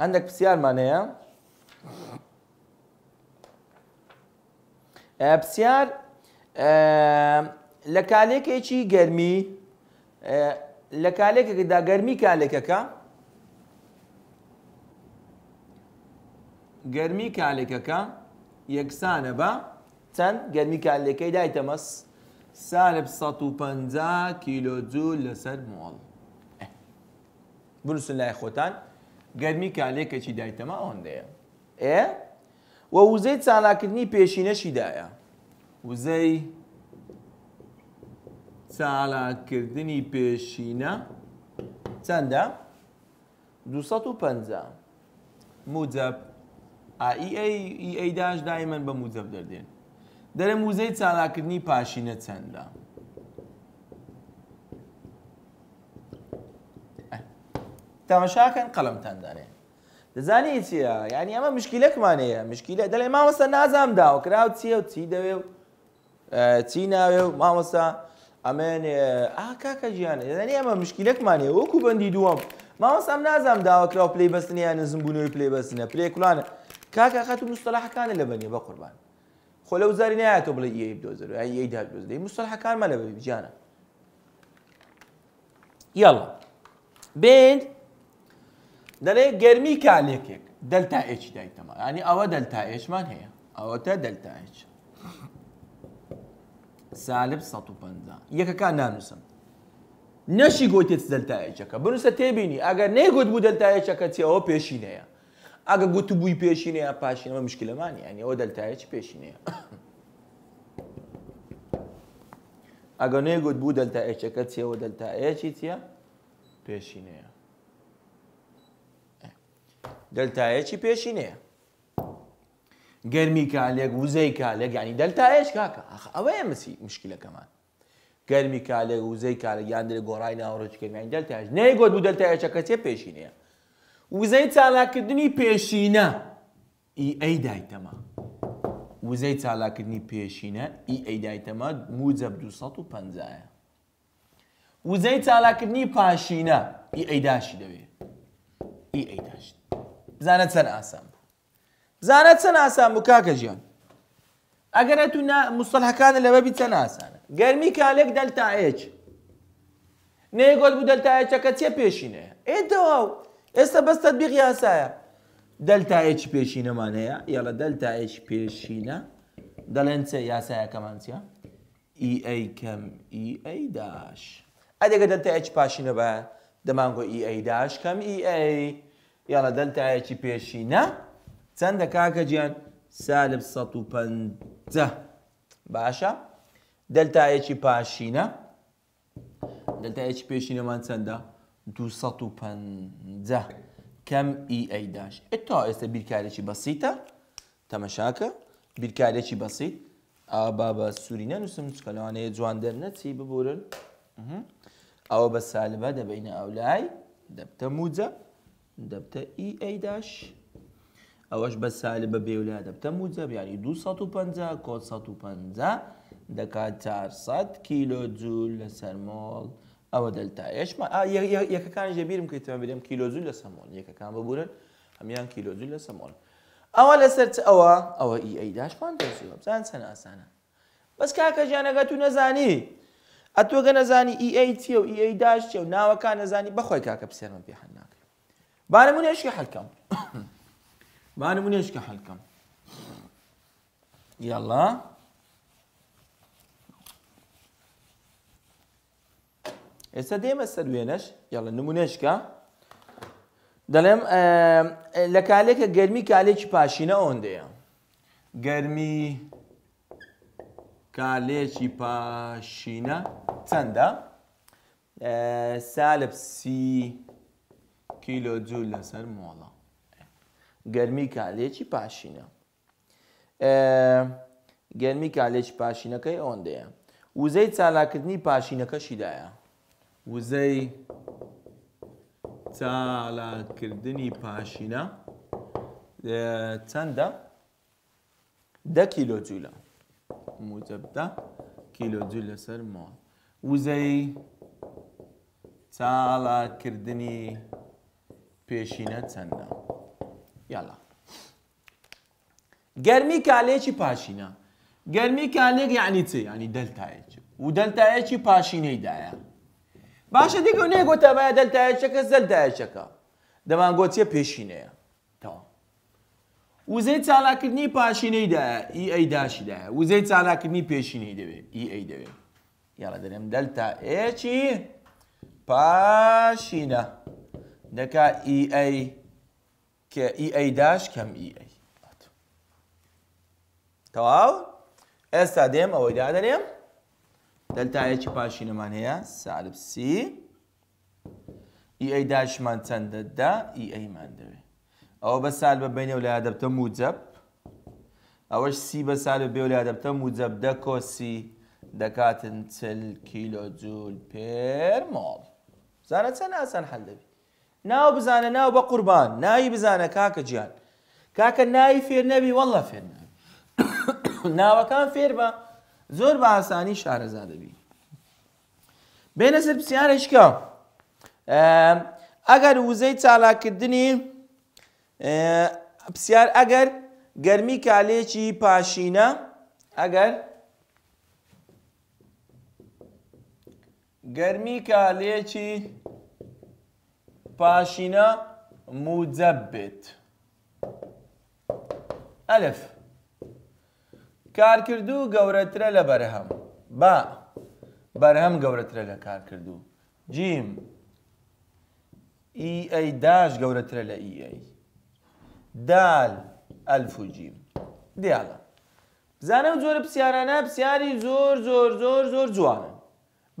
هەندێک پرسیارمانەیە پرسیار لە کالێکێکی گەرمی لە کالێکێکدا گەرمی کالێکەکە گەرمی کالێکەکە یەکسانە بە چەند گەرمی کالێکەکەی دایتەمەس سالب 150 کیلۆ جوول لەسەر مۆڵ بنووسن لای خۆتان گەرمی کالێکەکی دایتەمە ئەوەندەیە ئێ وە وزەی چالاکردنی پێشینەشیدایە وزەی چالاکردنی پێشینە چەندە 250 موجب ئەیداش دایمەن بە موزەب دەردێن دەرە موزەی چالاکردنی پاشینە چەندە تەمەشاکەن قەڵمتان دەرێن دەزانی چییە یعنی ئەمە مشکیلەکمانەیە مشکیلە دەڵێ مامەستا نازام داوە کراو چیە و چی دەوێ و چی ناوێ و مامەستا ئەمێن ئاکاکە ژیانە دەزانی ئەمە مشکیلەکمانێ وەکو بەندی دووەم مامەستام نازام داوە کراو پلی بەستنیان نزم بوونەوەی پلی بەستنە پلێ کوانە مصطلح كان لبني بقربان بەنیە بە قوربان خۆ لەو زاری نایەتەوە بڵێ ئیەی بدۆزر ئەی دا بدۆزدەی مستەلاحەکانمە لە بەبی بجانە یاڵە بێن دەڵێ دلتا اتش داي تمام يعني او دلتا اتش ما هي او تا دلتا اتش سالب 150 یەکەکان نانووسم نەشی گۆتێت دەلتا ئێچەکە بنووسە تێبینی ئەگەر نەیگوت بوو دەلتا ئێچەکە چی ئەوە پێشینەیە ئەگە گوت بووی پێشینەیە پاشینەوە مشکلەمانی ینی ئەوە دەلتایەکی پێشینەیە ئەگە نێگوت بوو دەلتا ئەچەکە چیەوە دەلتا ئەیەکی چییە پێشینەیە دەلتایەکی پێشینەیە گەرمی کالێک وزەی کالێک ینی دەلتایش کاکە ئەوەیە مسی مشکلەکەمان گەرمی کالێک وزەی کالێک یان دەێ گۆڕای ناوڕۆچکەمیان دەلتایش نەیگوت بوو دەلتایەچەکە چێ پێشینەیە وزەی چالاکردنی پێشینە ئیئی دایتەما وزەی چالاکردنی پێشینە ئیئی دایتەما موجە 250ە وزەی چالاکردنی پاشینە ئیئداشی دەوێت ئیئداشت بزانە چەند ئاسان بوو زانە چەند ئاسان بوو کاکە ژیان ئەگەرە تو مستەلحەکانە لەوە بی چەند ئاسانە گەرمی کالێک دەلتا ئێچ نێگۆت بوو دەلتا ئێچەکە چێ پێشینەیە ئێ دەواو ئێستا بەس تەبیق یاسایە دەلتا ئچ پێشینەمان هەیە یاڵە دەلتا ئچ پێشینە دەڵێن چێ یاسایەکەمانچە ئیA e کەم ئیA e داش ئەدەگە دەلتا ئچ پاشینە بە دەمانگۆ ئیA e داش کەم ئیA یاڵە دەلتایەکی پێشینە چەندە کاکە گیان سالب 150 باشە دەلتایەکی پاشینە دەلتایەکی پێشینەمان چەندە 250 کەم ئیئداش e تا ئێستا بیرکارێکی بەسیتە تەمەشاکە بیرکارێکی بەسییت ئابا بە سووری نەنووسم چکەلوانەیە جواندەر نەچی ببورن ئەوە بە سالبە دەبینە ئەو لای دەبتە موجە دەبتە ئیئداش e ئەوەش بە سالی بە بێولا دەبتە موجە بیانی 250 کۆ 150 دەکات 400 کیلۆ جوول لە سەرمۆڵ. ئەوە دەلتا یەکەکانی ژێبیرم کەیتەوە بێم کیلۆزول لە سەمۆن یەکەکان ببوورن هەمیان کیلۆزول لە سەمۆن ئەوە لەسەر ئەوە ئەوە ئیداشمان e دەسیوە بزان چەند ئاسانە بەس کاکە ژیانەگە تو نەزانی ئەتۆگە نەزانی ئی e چیە و ئی e داش چێ و ناوەکان نەزانی بەخۆی کاکە پسێنمە پێحەن ناکەی بانمونێشکی حەلکەم بانمونێشکە حەلکەم یاڵە ئێستا دێمە سەر وێنەش یاڵە نمونێشکە دەڵێم لە کالێکە گەرمی کالێکی پاشینە ئۆندەیە گەرمی کالێکی پاشینە چەندە سالب سی کیلۆ جوول لەسەر مۆڵە گەرمی کالێکی پاشینە گەرمی کالێکی پاشینەکەی ئۆندەیە وزەی چالاکردنی پاشینەکەشیدایە وزەی چالاکردنی پاشینە چەندە ده کیلۆ جوولە موجبدە کیلۆ جوول لەسەر ماڵ وزەی چالاکردنی پێشینە چەندە یاڵە گەرمی کالێکی پاشینە گەرمی کالێک یعنی چی ینی دەلتایەکی و دەلتایەکی پاشینەیدایە باشە دیکە و نێگۆتە بە دەلتایەکە زەلدایەکە دەمان گۆچیە پێشینەیە تەواو وزەی چالاکردنی پاشینەیدا ئی ئەی داشیداە وزەی چالاکردنی پێشینەی دەوێت ئی ئەی دەوێت یاڵە دەرێم دەلتا ئێچی پاشینە دەکا ئی ئەی کە ئی ئەی داش کەم ئی ئەی تەواو ئێستا دێم ئەوەی دادەرێم دلتا ایچ پاشینه من هي سالب سي اي اي داش مان تند دا اي اي مان دوي او بس بسالب بینه ولی هدبتا موجب اوش سي سی بسالب بینه ولی هدبتا موجب دا کوسی دكاتن تل كيلو جول بير مول زانا تنا أسان حل دبي ناو بزانا ناو بقربان ناي بزانا كاكا جيان كاكا ناي فير نبي والله فير نبي ناو كان فير با زۆر بە ئاسانی شارەزا دەبی بێنە سەر پرسیارێککە ئەگەر وزەی چالاکردنی پرسیار ئەگەر گەرمی کالێکی پاشینە ئەگەر گەرمی کالێکی پاشینە موجب بێت ئەلف کارکردو گەورەترە لە بەرهەم با بەرهەم گەورەترە لە کارکردو جیم ئیئ e داش گەورەترە لە ئیئ e دال ئەلف و جیم دیاڵە بزانە و زۆرە پرسیارانە پرسیاری زۆر زۆر زۆر زۆر جوانن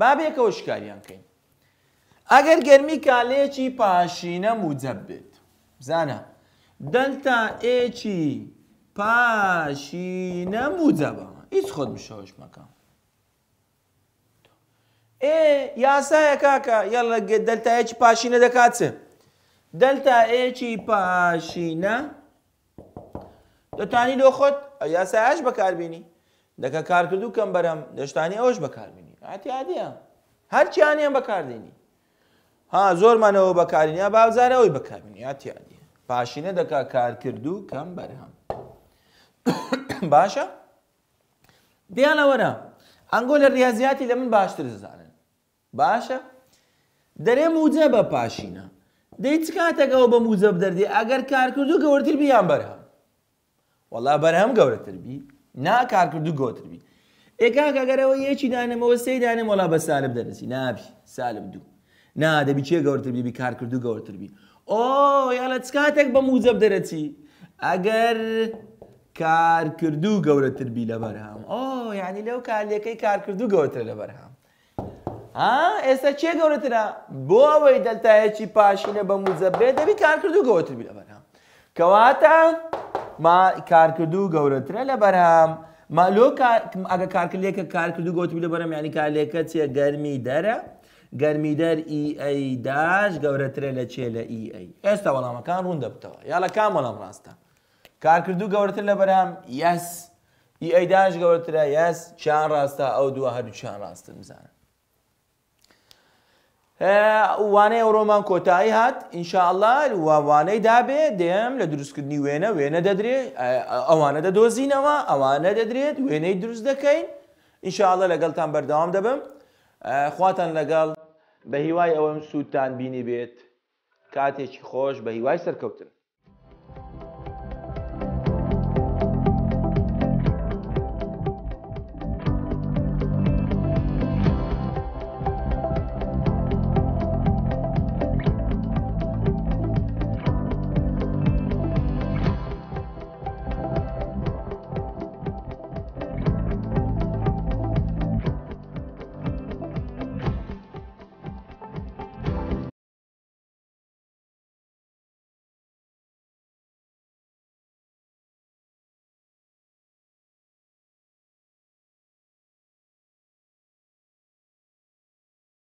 بابێکەوە شکاریان بکەین ئەگەر گەرمی کالێکی پاشینە موجەب بێت بزانە دەلتا ئێکی پاشی نەموجەبە هیچ خۆت بشەوەش مەکە ئێ یاسایە کاکە یە لە دەلتایەکی پاشینە دەکاتێ دەلتا ئێکی پاشینە دەتانی دۆ خۆت یاسایش بەکاربیێنی دەکە کارکردو کەم بەرەم دەشتانی ئەوش بەکاربیێنی ئاتیادە هەرچیانیان بەکاردێنی ها زۆرمانەوە بەکارینیا باوزارەوەی بەکاربیێنی ئاتیادی پاشینە دەکا کارکردو کەم بەرهەم باشە دیانەوەرە ئەنگۆ لە ریاضیاتی لە من باشتر زانن باشە دەرێ موجە بە پاشینە دەی چ کاتەکەەوە بە موزە دەردی ئەگەر کارکردو گەورتر بیان بەرهەم وەڵا بەرهەم گەورەتر بی نا کارکردو گۆتربی ئێکاگەگەرەوە یەکی دانمەوە سی دانم وڵا بە سالب دەرسی نابی سالب دوو نادەبی چێ گەورتربی بی کارکردو گەورتربی ئۆ یاڵە چ کاتێک بە موزە دەرەچی ئەگەر کارکردو گەورەتر بی لە بەرهام ئۆ یعنی لەو کارلەکەی کارکردو گەورەتر لە بەرهام ئێستا چێ گەورەترە بۆ ئەوەی دەلتایەکی پاشینە بە موزەبێ دەبی کارکردو گەورەتر بی لە بەرهام کەواتە کارکردو گەورەترە لە بەرهام مالۆ ئەگە کارکردێکە کارکردو گوتی لە بەرەم ینی کارلێکە چێ گەرمی دەرە گەرمی دەر ئیئداش e گەورەترە لە چێ لە ئیئی e ئێستا وەڵامەکان ڕوون دەبتەوە یا لە کام وەڵام ڕاستە. کارکردو گەورەتر لە بەرام یاس ئی ئەیداش گەورەترە یاس چیان ڕاستە ئەو دووە هەردوو چیان ڕاستە بزانن وانەیە ئەوڕۆمان کۆتایی هات ئینشاءله وانەی دابێ دێم لە دروستکردنی وێنە وێنە دەدرێت ئەوانە دەدۆزینەوە ئەوانە دەدرێت وێنەی دروست دەکەین ئینشاءله لەگەڵتان بەردەوام دەبم خواتان لەگەڵ بە هیوای ئەوەم سوودتان بینی بێت کاتێکی خۆش بە هیوای سەرکەوتن